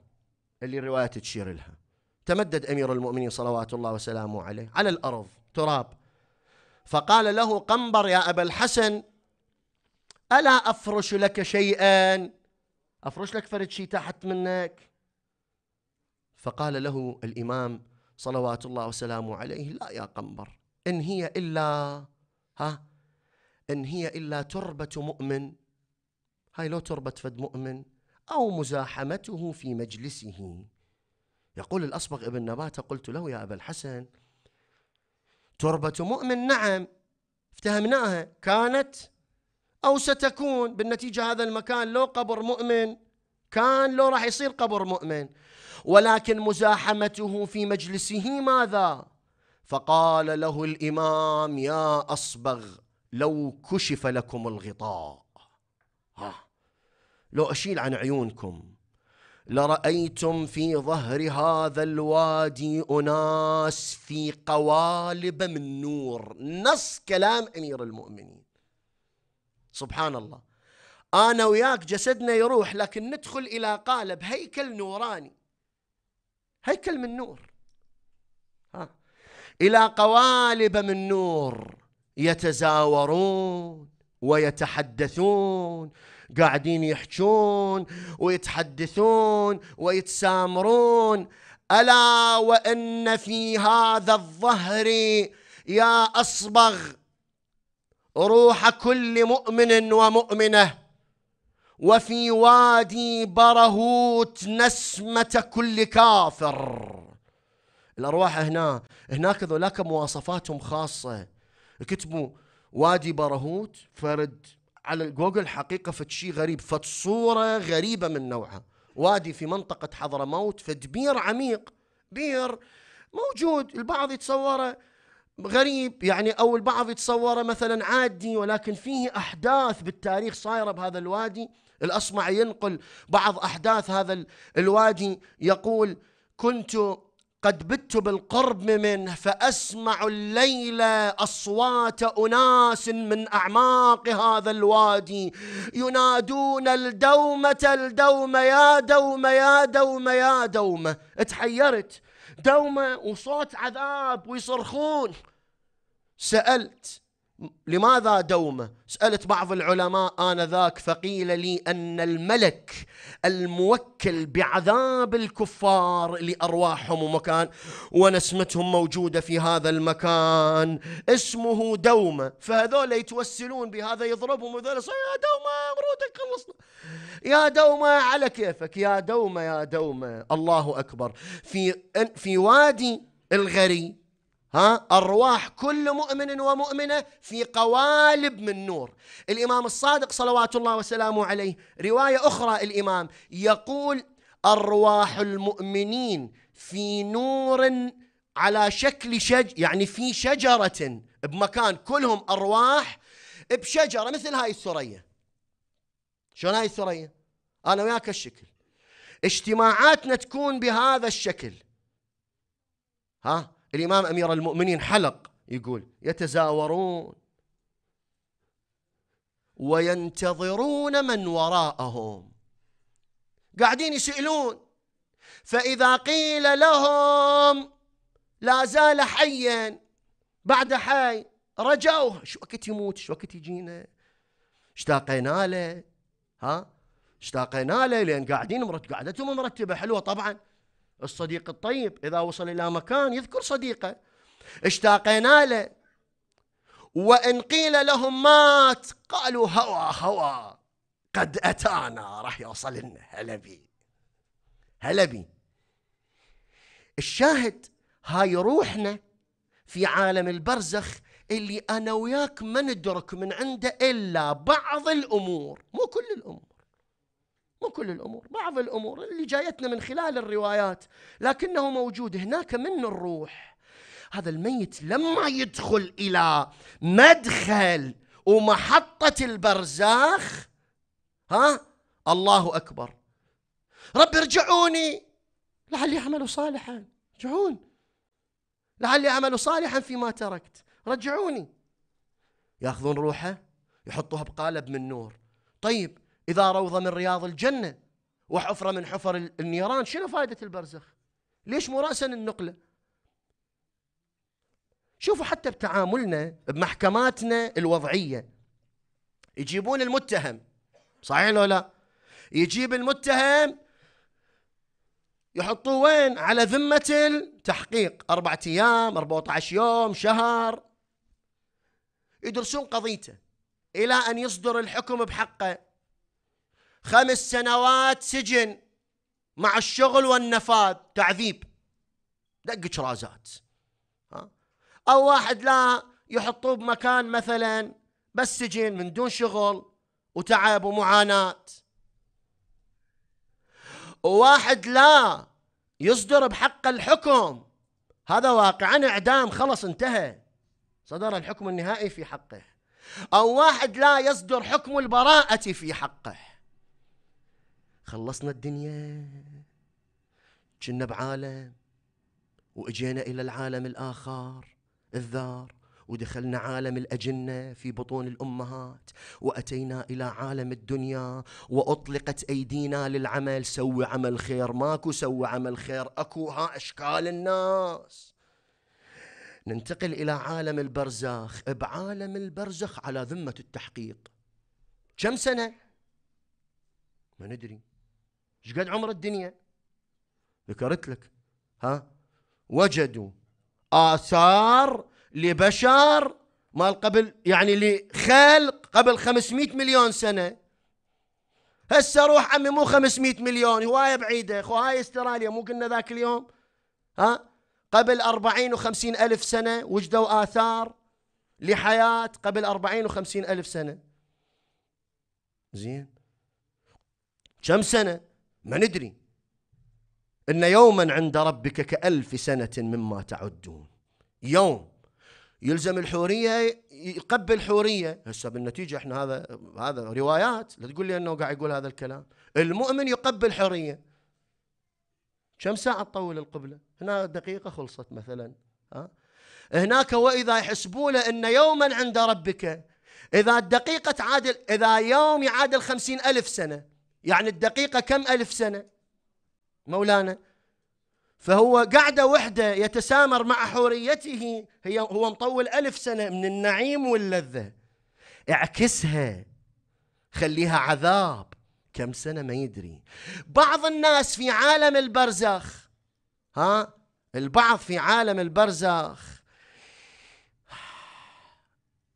اللي الرواية تشير لها تمدد أمير المؤمنين صلوات الله وسلامه عليه على الأرض تراب فقال له قنبر يا أبا الحسن ألا أفرش لك شيئا أفرش لك فرد شيء تحت منك فقال له الإمام صلوات الله وسلامه عليه لا يا قنبر إن هي إلا ها إن هي إلا تربة مؤمن هاي لو تربة فد مؤمن أو مزاحمته في مجلسه يقول الأصبغ ابن نباتة قلت له يا أبا الحسن تربة مؤمن نعم افتهمناها كانت أو ستكون بالنتيجة هذا المكان لو قبر مؤمن كان لو راح يصير قبر مؤمن ولكن مزاحمته في مجلسه ماذا فقال له الامام يا اصبغ لو كشف لكم الغطاء ها لو اشيل عن عيونكم لرايتم في ظهر هذا الوادي اناس في قوالب من نور نص كلام امير المؤمنين سبحان الله أنا وياك جسدنا يروح لكن ندخل إلى قالب هيكل نوراني هيكل من نور ها. إلى قوالب من نور يتزاورون ويتحدثون قاعدين يحجون ويتحدثون ويتسامرون ألا وإن في هذا الظهر يا أصبغ روح كل مؤمن ومؤمنه وفي وادي برهوت نسمة كل كافر الأرواح هنا هناك ذولاك مواصفاتهم خاصة كتبوا وادي برهوت فرد على جوجل حقيقة فد شيء غريب فد صورة غريبة من نوعها وادي في منطقة حضرموت فد بير عميق بير موجود البعض يتصوره غريب يعني او البعض يتصوره مثلا عادي ولكن فيه احداث بالتاريخ صايره بهذا الوادي الأصمعي ينقل بعض أحداث هذا الوادي يقول كنت قد بت بالقرب منه فأسمع الليل أصوات أناس من أعماق هذا الوادي ينادون الدومة الدومة يا دومة يا دومة يا دومة تحيرت دومة وصوت عذاب ويصرخون سألت لماذا دومه؟ سألت بعض العلماء آنذاك فقيل لي أن الملك الموكل بعذاب الكفار لأرواحهم ومكان ونسمتهم موجودة في هذا المكان اسمه دومة فهذول يتوسلون بهذا يضربهم وذول يا دومة مرودك خلصنا يا دومة على كيفك يا دومة يا دومة الله أكبر في, في وادي الغري ها أرواح كل مؤمن ومؤمنة في قوالب من نور الإمام الصادق صلوات الله وسلامه عليه رواية أخرى الإمام يقول أرواح المؤمنين في نور على شكل شج يعني في شجرة بمكان كلهم أرواح بشجرة مثل هاي الثريا شلون هاي الثريا أنا وياك الشكل اجتماعاتنا تكون بهذا الشكل ها الإمام أمير المؤمنين حلق يقول يتزاورون وينتظرون من وراءهم قاعدين يسألون فإذا قيل لهم لا زال حيا بعد حي رجوه شو وقت يموت شو وقت يجينا اشتاقينا له ها اشتاقينا له لان قاعدين مرت قعدتهم مرتبه حلوه طبعا الصديق الطيب إذا وصل إلى مكان يذكر صديقه اشتاقينا له وإن قيل لهم مات قالوا هوى هوى قد أتانا راح يوصل لنا هلبي هلبي الشاهد هاي روحنا في عالم البرزخ اللي أنا وياك ما ندرك من عنده إلا بعض الأمور مو كل الأمور مو كل الامور بعض الامور اللي جايتنا من خلال الروايات لكنه موجود هناك من الروح هذا الميت لما يدخل الى مدخل ومحطه البرزاخ ها الله اكبر رب ارجعوني لعلي اعمل صالحا ارجعون لعلي اعمل صالحا فيما تركت رجعوني ياخذون روحه يحطوها بقالب من نور طيب إذا روضة من رياض الجنة وحفرة من حفر النيران شنو فائدة البرزخ ليش مو رأسا النقلة شوفوا حتى بتعاملنا بمحكماتنا الوضعية يجيبون المتهم صحيح لو لا يجيب المتهم يحطوه وين على ذمة التحقيق أربعة أيام 14 يوم شهر يدرسون قضيته إلى أن يصدر الحكم بحقه خمس سنوات سجن مع الشغل والنفاذ تعذيب دق شرازات او واحد لا يحطوه بمكان مثلا بس سجن من دون شغل وتعب ومعاناه وواحد لا يصدر بحق الحكم هذا واقعا اعدام خلص انتهى صدر الحكم النهائي في حقه او واحد لا يصدر حكم البراءه في حقه خلصنا الدنيا كنا بعالم واجينا الى العالم الاخر الذار ودخلنا عالم الأجنة في بطون الأمهات وأتينا إلى عالم الدنيا وأطلقت أيدينا للعمل سوي عمل خير ماكو سوي عمل خير أكو ها أشكال الناس ننتقل إلى عالم البرزخ بعالم البرزخ على ذمة التحقيق كم سنة ما ندري ايش قد عمر الدنيا ذكرت لك ها وجدوا آثار لبشر مال قبل يعني لخلق قبل 500 مليون سنة هسه روح عمي مو 500 مليون هواية بعيدة اخو هاي استراليا مو قلنا ذاك اليوم ها قبل 40 و50 ألف سنة وجدوا آثار لحياة قبل 40 و50 ألف سنة زين كم سنة ما ندري إن يوما عند ربك كألف سنة مما تعدون يوم يلزم الحورية يقبل حورية هسه بالنتيجة احنا هذا هذا روايات لا تقول لي انه قاعد يقول هذا الكلام المؤمن يقبل حورية كم ساعة تطول القبلة هنا دقيقة خلصت مثلا ها هناك وإذا يحسبون أن يوما عند ربك إذا الدقيقة تعادل إذا يوم يعادل خمسين ألف سنة يعني الدقيقة كم ألف سنة مولانا فهو قاعدة وحدة يتسامر مع حوريته هي هو مطول ألف سنة من النعيم واللذة اعكسها خليها عذاب كم سنة ما يدري بعض الناس في عالم البرزخ ها البعض في عالم البرزخ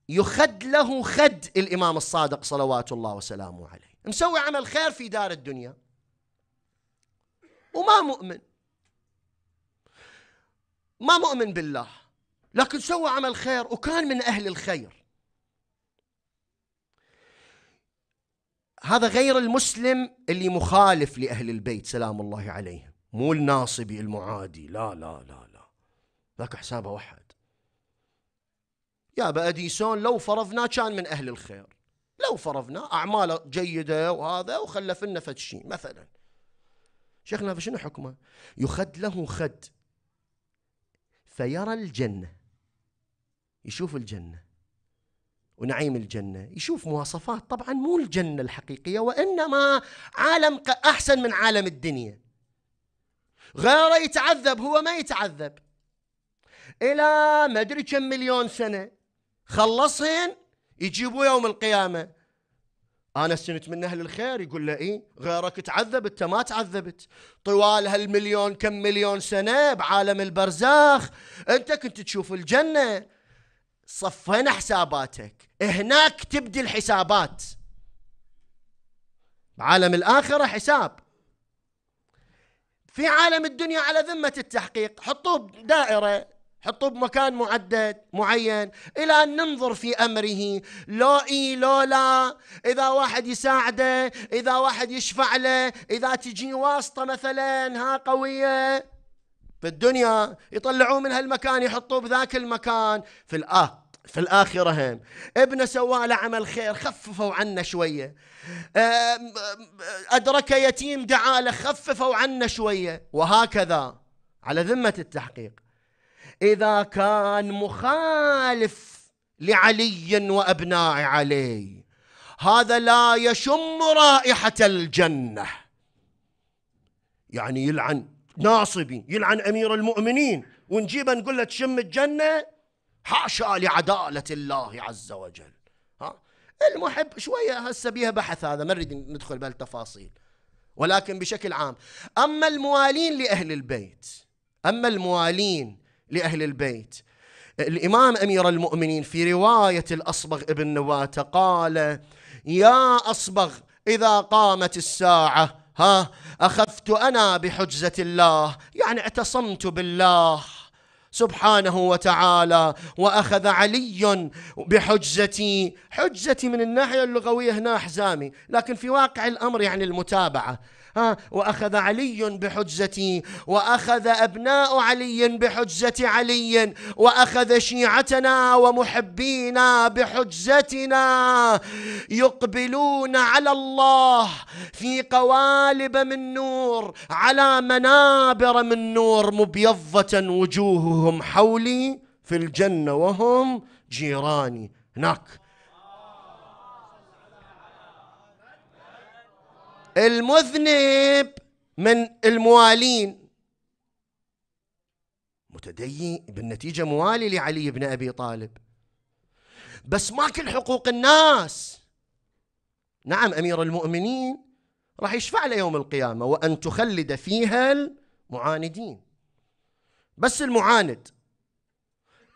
يخد له خد الإمام الصادق صلوات الله وسلامه عليه مسوي عمل خير في دار الدنيا وما مؤمن ما مؤمن بالله لكن سوى عمل خير وكان من أهل الخير هذا غير المسلم اللي مخالف لأهل البيت سلام الله عليهم مو الناصبي المعادي لا لا لا لا ذاك حسابه واحد يا بأديسون لو فرضنا كان من أهل الخير لو فرضنا اعماله جيده وهذا وخلف لنا فد شيء مثلا شيخنا فشنو حكمه؟ يخد له خد فيرى الجنه يشوف الجنه ونعيم الجنه يشوف مواصفات طبعا مو الجنه الحقيقيه وانما عالم احسن من عالم الدنيا غيره يتعذب هو ما يتعذب الى ما ادري كم مليون سنه خلصهن يجيبوا يوم القيامة أنا سنت من أهل الخير يقول له إيه غيرك تعذب أنت ما تعذبت طوال هالمليون كم مليون سنة بعالم البرزاخ أنت كنت تشوف الجنة صفينا حساباتك هناك تبدي الحسابات بعالم الآخرة حساب في عالم الدنيا على ذمة التحقيق حطوه دائرة حطوه بمكان معدد معين إلى أن ننظر في أمره لو إي لو لا إذا واحد يساعده إذا واحد يشفع له إذا تجي واسطة مثلا ها قوية في الدنيا يطلعوه من هالمكان يحطوه بذاك المكان في الآخر في الآخرة هم ابنه سوى له عمل خير خففوا عنه شوية أدرك يتيم دعا له خففوا عنه شوية وهكذا على ذمة التحقيق اذا كان مخالف لعلي وابناء علي هذا لا يشم رائحه الجنه يعني يلعن ناصبي يلعن امير المؤمنين ونجيبه نقول له تشم الجنه حاشا لعداله الله عز وجل ها المحب شويه هسه بيها بحث هذا ما نريد ندخل بهالتفاصيل ولكن بشكل عام اما الموالين لاهل البيت اما الموالين لأهل البيت الإمام أمير المؤمنين في رواية الأصبغ ابن نواتة قال يا أصبغ إذا قامت الساعة ها أخذت أنا بحجزة الله يعني اعتصمت بالله سبحانه وتعالى واخذ علي بحجتي حجتي من الناحيه اللغويه هنا حزامي لكن في واقع الامر يعني المتابعه ها وأخذ علي بحجتي وأخذ أبناء علي بحجة علي وأخذ شيعتنا ومحبينا بحجتنا يقبلون على الله في قوالب من نور على منابر من نور مبيضة وجوههم حولي في الجنة وهم جيراني هناك المذنب من الموالين متدين بالنتيجة موالي لعلي بن أبي طالب بس ما كل حقوق الناس نعم أمير المؤمنين راح يشفع له يوم القيامة وأن تخلد فيها المعاندين بس المعاند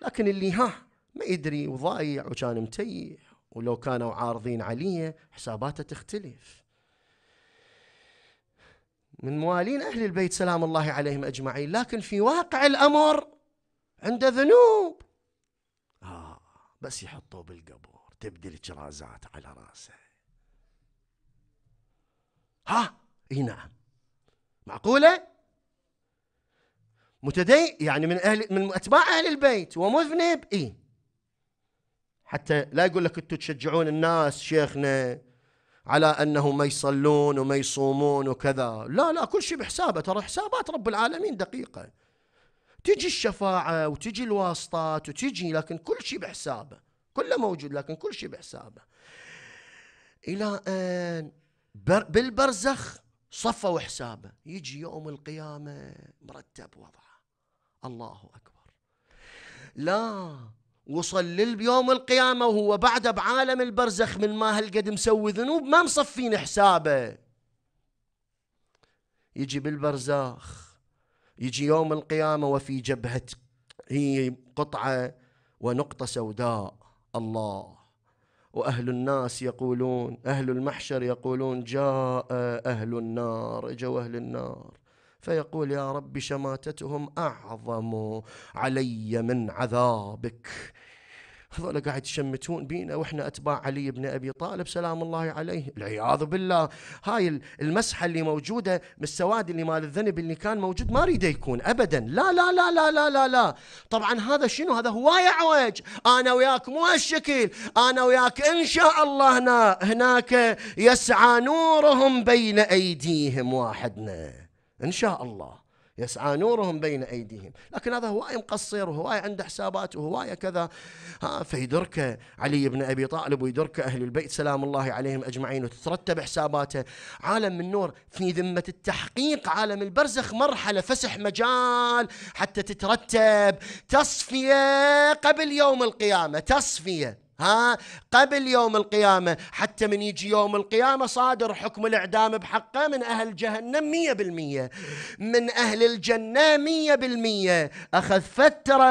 لكن اللي ها ما يدري وضايع وكان متيه ولو كانوا عارضين عليه حساباته تختلف من موالين أهل البيت سلام الله عليهم أجمعين لكن في واقع الأمر عنده ذنوب آه بس يحطوه بالقبر تبدي الجرازات على راسه ها اي نعم معقولة متدين يعني من أهل من أتباع أهل البيت ومذنب اي حتى لا يقول لك انتم تشجعون الناس شيخنا على أنهم ما يصلون وما يصومون وكذا لا لا كل شيء بحسابه ترى حسابات رب العالمين دقيقة تجي الشفاعة وتجي الواسطات وتجي لكن كل شيء بحسابه كله موجود لكن كل شيء بحسابه إلى أن بالبرزخ صفوا حسابه يجي يوم القيامة مرتب وضعه الله أكبر لا وصل لليوم القيامة وهو بعده بعالم البرزخ من ما هالقد مسوي ذنوب ما مصفين حسابه يجي بالبرزاخ يجي يوم القيامة وفي جبهتك هي قطعة ونقطة سوداء الله وأهل الناس يقولون أهل المحشر يقولون جاء أهل النار جو أهل النار فيقول يا رب شماتتهم اعظم علي من عذابك هذول قاعد يشمتون بينا واحنا اتباع علي بن ابي طالب سلام الله عليه العياذ بالله هاي المسحه اللي موجوده من السواد اللي مال الذنب اللي كان موجود ما اريده يكون ابدا لا لا لا لا لا لا لا طبعا هذا شنو هذا هواي عوج انا وياك مو هالشكل انا وياك ان شاء الله هنا هناك يسعى نورهم بين ايديهم واحدنا ان شاء الله يسعى نورهم بين أيديهم لكن هذا هواية مقصر وهواية عنده حسابات وهواية كذا ها فيدركه علي بن أبي طالب ويدركه أهل البيت سلام الله عليهم أجمعين وتترتب حساباته عالم من نور في ذمة التحقيق عالم البرزخ مرحلة فسح مجال حتى تترتب تصفية قبل يوم القيامة تصفية ها قبل يوم القيامة حتى من يجي يوم القيامة صادر حكم الإعدام بحقه من أهل جهنم مية بالمية من أهل الجنة مية بالمية أخذ فترة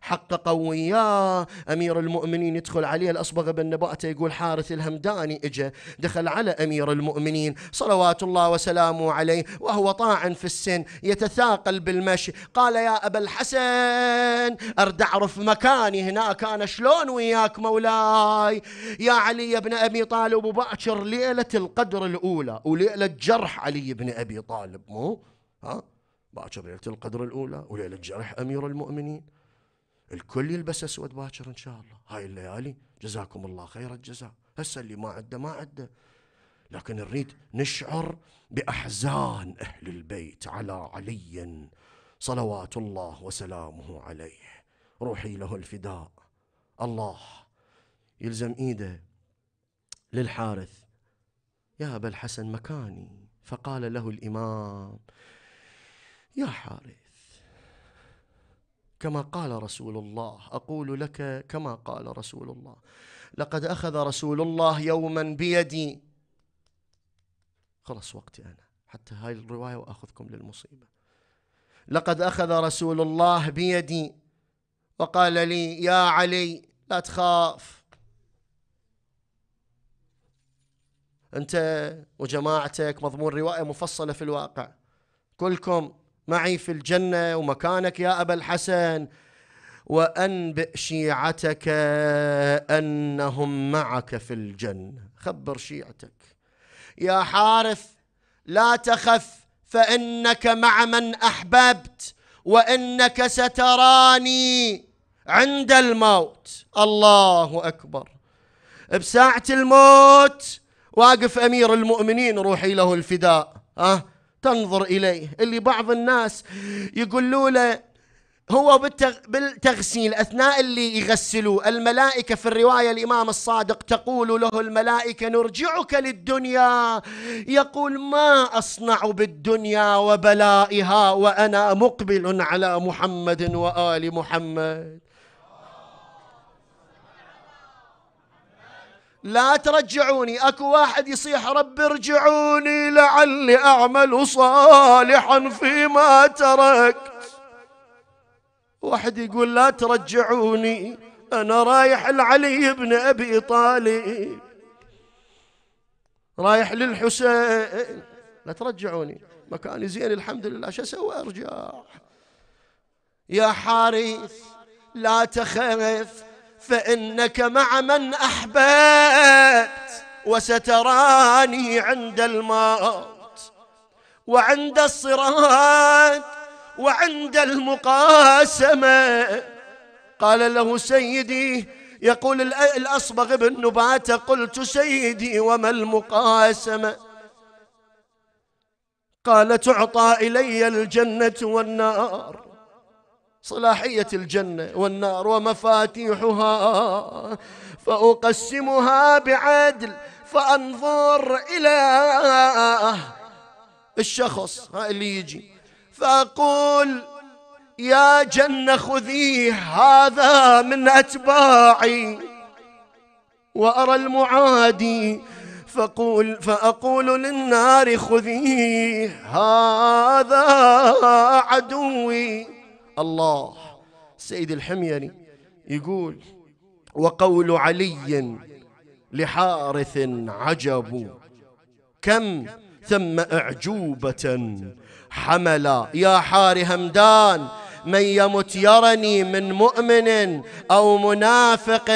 حقق وياه أمير المؤمنين يدخل عليه الأصبغ بن نباتة يقول حارث الهمداني إجا دخل على أمير المؤمنين صلوات الله وسلامه عليه وهو طاعن في السن يتثاقل بالمشي قال يا أبا الحسن أرد أعرف مكاني هناك أنا شلون شلون وياك مولاي يا علي يا ابن أبي طالب وباكر ليلة القدر الأولى وليلة جرح علي بن أبي طالب مو ها باكر ليلة القدر الأولى وليلة جرح أمير المؤمنين الكل يلبس أسود باكر إن شاء الله هاي الليالي جزاكم الله خير الجزاء هسه اللي ما عنده ما عنده لكن نريد نشعر بأحزان أهل البيت على علي صلوات الله وسلامه عليه روحي له الفداء الله يلزم ايده للحارث يا ابا الحسن مكاني فقال له الامام يا حارث كما قال رسول الله اقول لك كما قال رسول الله لقد اخذ رسول الله يوما بيدي خلص وقتي انا حتى هاي الروايه واخذكم للمصيبه لقد اخذ رسول الله بيدي وقال لي يا علي لا تخاف انت وجماعتك مضمون روايه مفصله في الواقع كلكم معي في الجنه ومكانك يا ابا الحسن وانبئ شيعتك انهم معك في الجنه خبر شيعتك يا حارث لا تخف فانك مع من احببت وانك ستراني عند الموت الله أكبر بساعة الموت واقف أمير المؤمنين روحي له الفداء أه تنظر إليه اللي بعض الناس يقولوا له هو بالتغسيل أثناء اللي يغسلوا الملائكة في الرواية الإمام الصادق تقول له الملائكة نرجعك للدنيا يقول ما أصنع بالدنيا وبلائها وأنا مقبل على محمد وآل محمد لا ترجعوني اكو واحد يصيح رب ارجعوني لعلي اعمل صالحا فيما تركت واحد يقول لا ترجعوني انا رايح لعلي بن ابي طالب رايح للحسين لا ترجعوني مكاني زين الحمد لله شو اسوي ارجع يا حارث لا تخف فانك مع من احببت وستراني عند الموت وعند الصراط وعند المقاسمه قال له سيدي يقول الاصبغ بن نباته قلت سيدي وما المقاسمه قال تعطى الي الجنه والنار صلاحية الجنة والنار ومفاتيحها فأقسمها بعدل فأنظر إلى الشخص اللي يجي فأقول يا جنة خذيه هذا من أتباعي وأرى المعادي فقول فأقول للنار خذيه هذا عدوي الله سيد الحميري يقول وقول علي لحارث عجب كم ثم اعجوبه حملا يا حار همدان من يمت يرني من مؤمن او منافق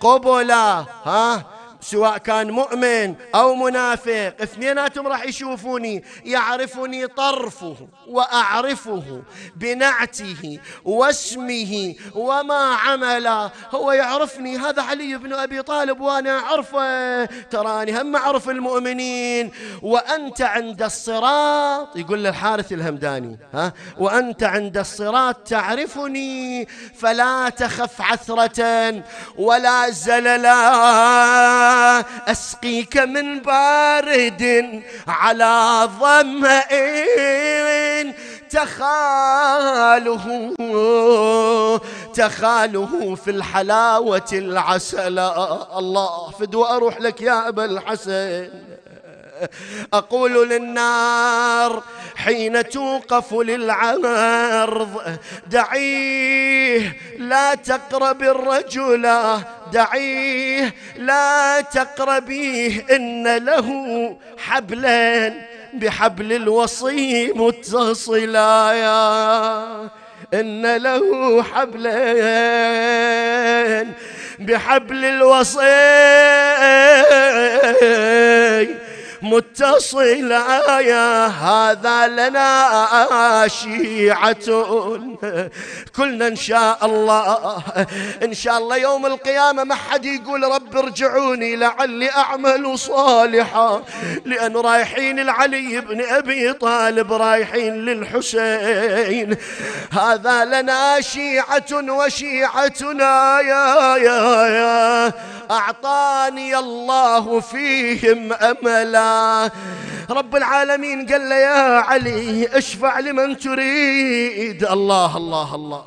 قبلا ها سواء كان مؤمن أو منافق اثنيناتهم راح يشوفوني يعرفني طرفه وأعرفه بنعته واسمه وما عمل هو يعرفني هذا علي بن أبي طالب وأنا أعرفه تراني هم أعرف المؤمنين وأنت عند الصراط يقول للحارث الهمداني ها وأنت عند الصراط تعرفني فلا تخف عثرة ولا زللا أسقيك من بارد على ظمئن تخاله تخاله في الحلاوة العسل الله فدو أروح لك يا أبا الحسن أقول للنار حين توقف للعرض دعيه لا تقرب الرجل دعيه لا تقربيه إن له حبلين بحبل الوصي متصلا يا إن له حبلين بحبل الوصي متصلا يا هذا لنا شيعه كلنا إن شاء الله إن شاء الله يوم القيامة ما حد يقول رب ارجعوني لعلي أعمل صالحا لأن رايحين العلي بن أبي طالب رايحين للحسين هذا لنا شيعة وشيعتنا يا يا يا أعطاني الله فيهم أملا رب العالمين قال له يا علي اشفع لمن تريد الله الله الله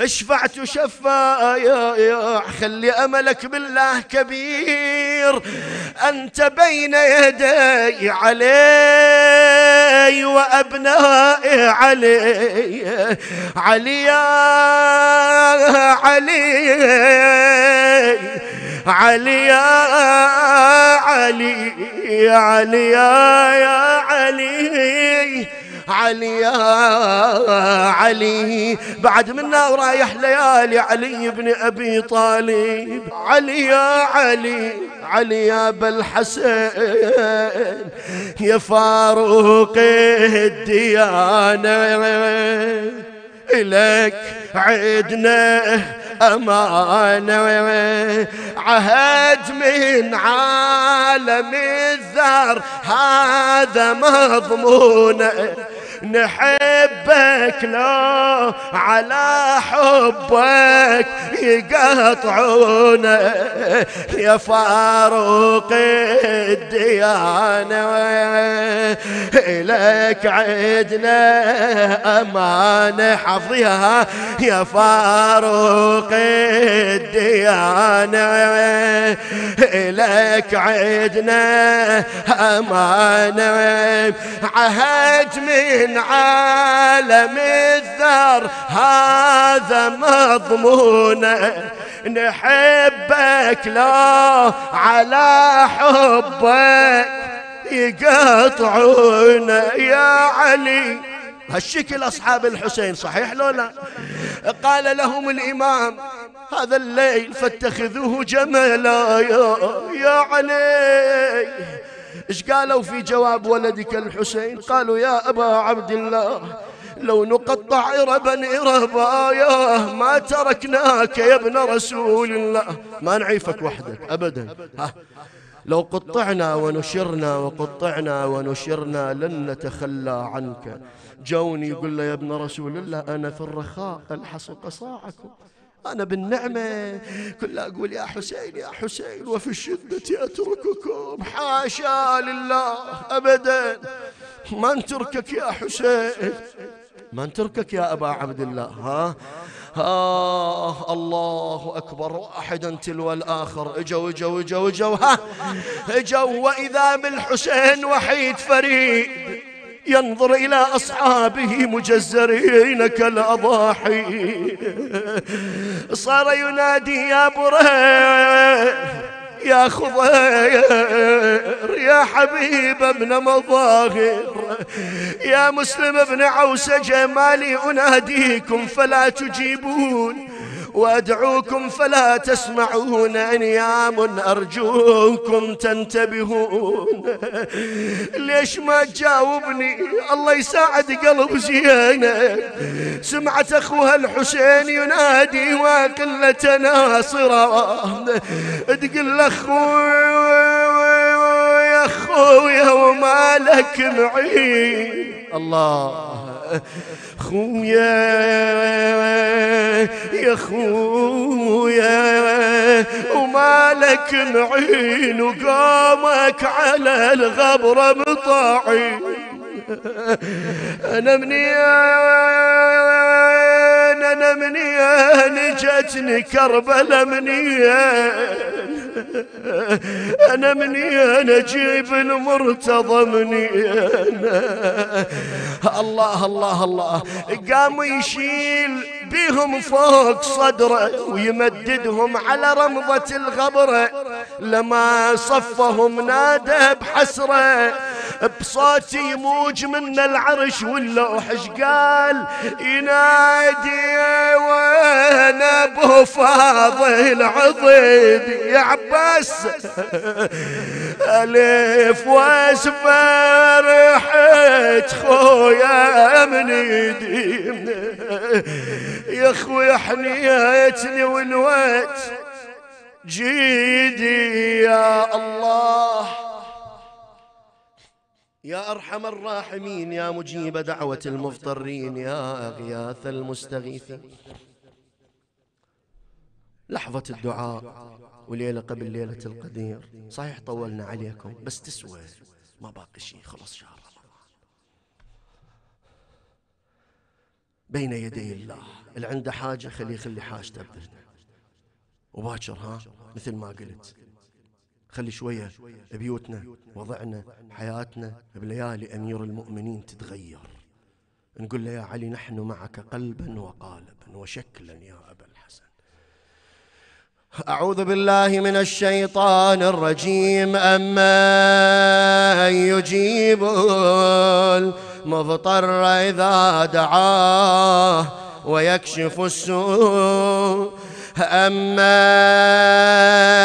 اشفع تشفع يا يا خلي املك بالله كبير انت بين يدي علي وابنائي علي علي يا علي علي يا علي يا علي يا علي علي يا علي بعد منا ورايح ليالي علي بن ابي طالب علي يا علي علي يا بالحسن يا فاروق الديانه إلك عدنا أمانة عهد من عالم الذر هذا مضمونه نحبك لو على حبك يقطعونا يا فاروق الديانة إليك عدنا أمانة حفظها يا فاروق الديانة إليك عدنا أمانة عهد من من عالم الذر هذا مضمونه نحبك لا على حبك يقطعونا يا علي هالشكل أصحاب الحسين صحيح لو لا قال لهم الإمام هذا الليل فاتخذوه جملا يا علي إيش قالوا في جواب ولدك الحسين قالوا يا أبا عبد الله لو نقطع إربا إرباياه ما تركناك يا ابن رسول الله ما نعيفك وحدك أبدا ها لو قطعنا ونشرنا وقطعنا ونشرنا لن نتخلى عنك جوني يقول له يا ابن رسول الله أنا في الرخاء الحصق صاعكم أنا بالنعمة كلها أقول يا حسين يا حسين وفي الشدة أترككم حاشا لله أبدا ما نتركك يا حسين ما نتركك يا أبا عبد الله ها آه الله أكبر واحدا تلو الآخر إجوا إجوا إجوا إجوا ها إجوا وإذا بالحسين وحيد فريد ينظر إلى أصحابه مجزرين كالأضاحي صار ينادي يا برير يا خضير يا حبيب ابن مظاهر يا مسلم ابن عوسجة مالي أناديكم فلا تجيبون وأدعوكم فلا تسمعون أنيام أرجوكم تنتبهون ليش ما تجاوبني الله يساعد قلب زينب سمعت أخوها الحسين ينادي وقلة ناصرة تقول أخوي أخويا وما لك معي الله خويا يا خويا ومالك معين وقامك على الغبرة مطاعي أنا مني أنا مني جتني كربلة مني أنا انا أجيب المرتضى انا الله الله الله قام يشيل بهم فوق صدره ويمددهم على رمضة الغبرة لما صفهم نادى بحسرة بصوت يموج من العرش واللوح قال ينادي وانا ابو فاضل يا بس ألف واسفة ريحت خويا من يديم يا خويا حنيتني ونويت جيدي يا الله يا أرحم الراحمين يا مجيب دعوة المضطرين يا أغياث المستغيثين لحظة الدعاء وليلة قبل ليلة القدير صحيح طولنا عليكم بس تسوى ما باقي شيء خلص شهر رمضان بين يدي الله اللي عنده حاجة خليه يخلي حاجته بإذنه وباكر ها مثل ما قلت خلي شوية بيوتنا وضعنا حياتنا بليالي أمير المؤمنين تتغير نقول له يا علي نحن معك قلبا وقالبا وشكلا يا أعوذ بالله من الشيطان الرجيم أما أن يجيب المضطر إذا دعاه ويكشف السوء أما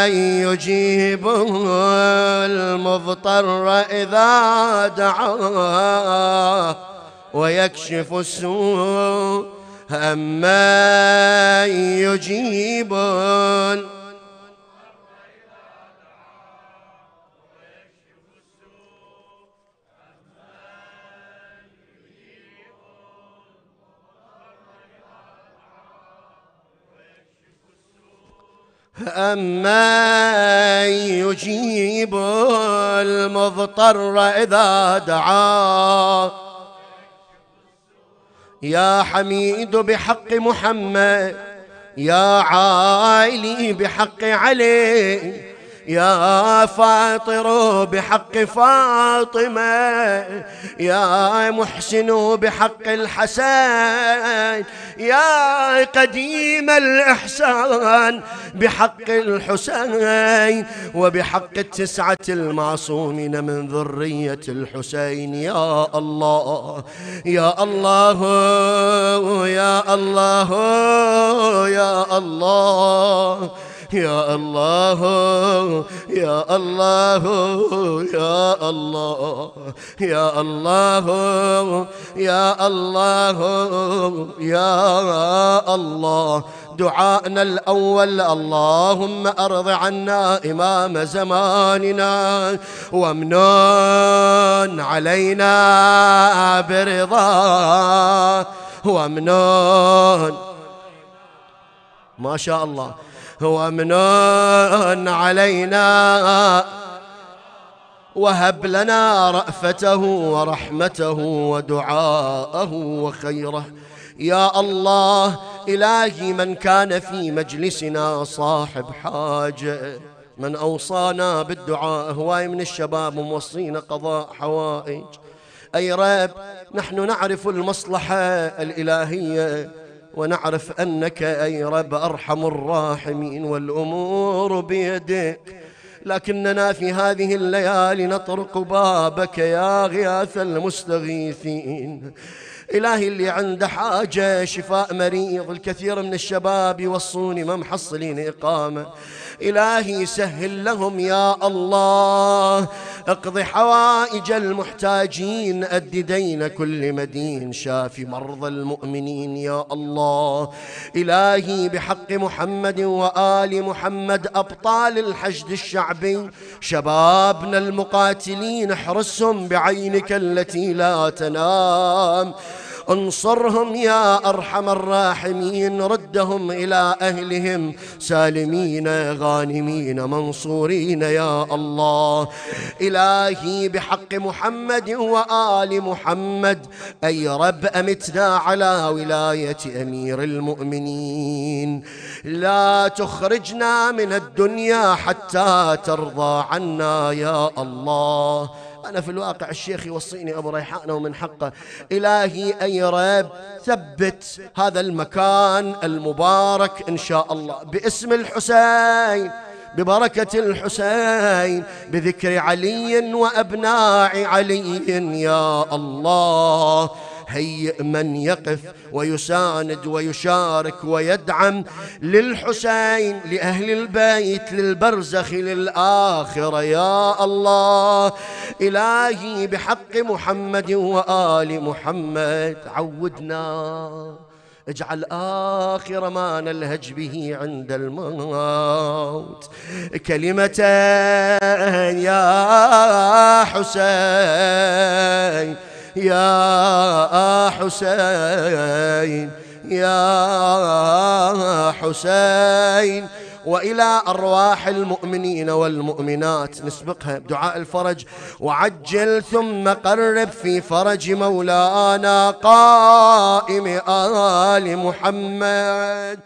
يجيب المضطر إذا دعاه ويكشف السوء أمن يجيب أمن يجيب المضطر إذا دعاه يا حميد بحق محمد يا عائلي بحق علي يا فاطر بحق فاطمة يا محسن بحق الحسن يا قديم الإحسان بحق الحسين وبحق التسعة المعصومين من ذرية الحسين يا الله يا الله يا الله يا الله, يا الله يا الله يا الله يا الله يا الله يا الله يا الله دعاءنا الأول اللهم أرض عنا إمام زماننا وامنن علينا برضا وامنن ما شاء الله ومن علينا وهب لنا رأفته ورحمته ودعاءه وخيره يا الله إلهي من كان في مجلسنا صاحب حاجة من أوصانا بالدعاء هواي من الشباب موصينا قضاء حوائج أي رب نحن نعرف المصلحة الإلهية ونعرف أنك أي رب أرحم الراحمين والأمور بيدك لكننا في هذه الليالي نطرق بابك يا غياث المستغيثين إلهي اللي عنده حاجة شفاء مريض الكثير من الشباب يوصوني ما محصلين إقامة إلهي سهل لهم يا الله اقض حوائج المحتاجين أد دين كل مدين شاف مرضى المؤمنين يا الله إلهي بحق محمد وآل محمد أبطال الحشد الشعبي شبابنا المقاتلين احرسهم بعينك التي لا تنام انصرهم يا ارحم الراحمين ردهم الى اهلهم سالمين غانمين منصورين يا الله الهي بحق محمد وال محمد اي رب امتنا على ولايه امير المؤمنين لا تخرجنا من الدنيا حتى ترضى عنا يا الله أنا في الواقع الشيخ يوصيني أبو ريحانة ومن حقه إلهي أي رب ثبت هذا المكان المبارك إن شاء الله باسم الحسين ببركة الحسين بذكر علي وأبناء علي يا الله هيئ من يقف ويساند ويشارك ويدعم للحسين لأهل البيت للبرزخ للآخرة يا الله إلهي بحق محمد وآل محمد عودنا اجعل آخر ما نلهج به عند الموت كلمتين يا حسين يا حسين يا حسين والى ارواح المؤمنين والمؤمنات نسبقها بدعاء الفرج وعجل ثم قرب في فرج مولانا قائم ال محمد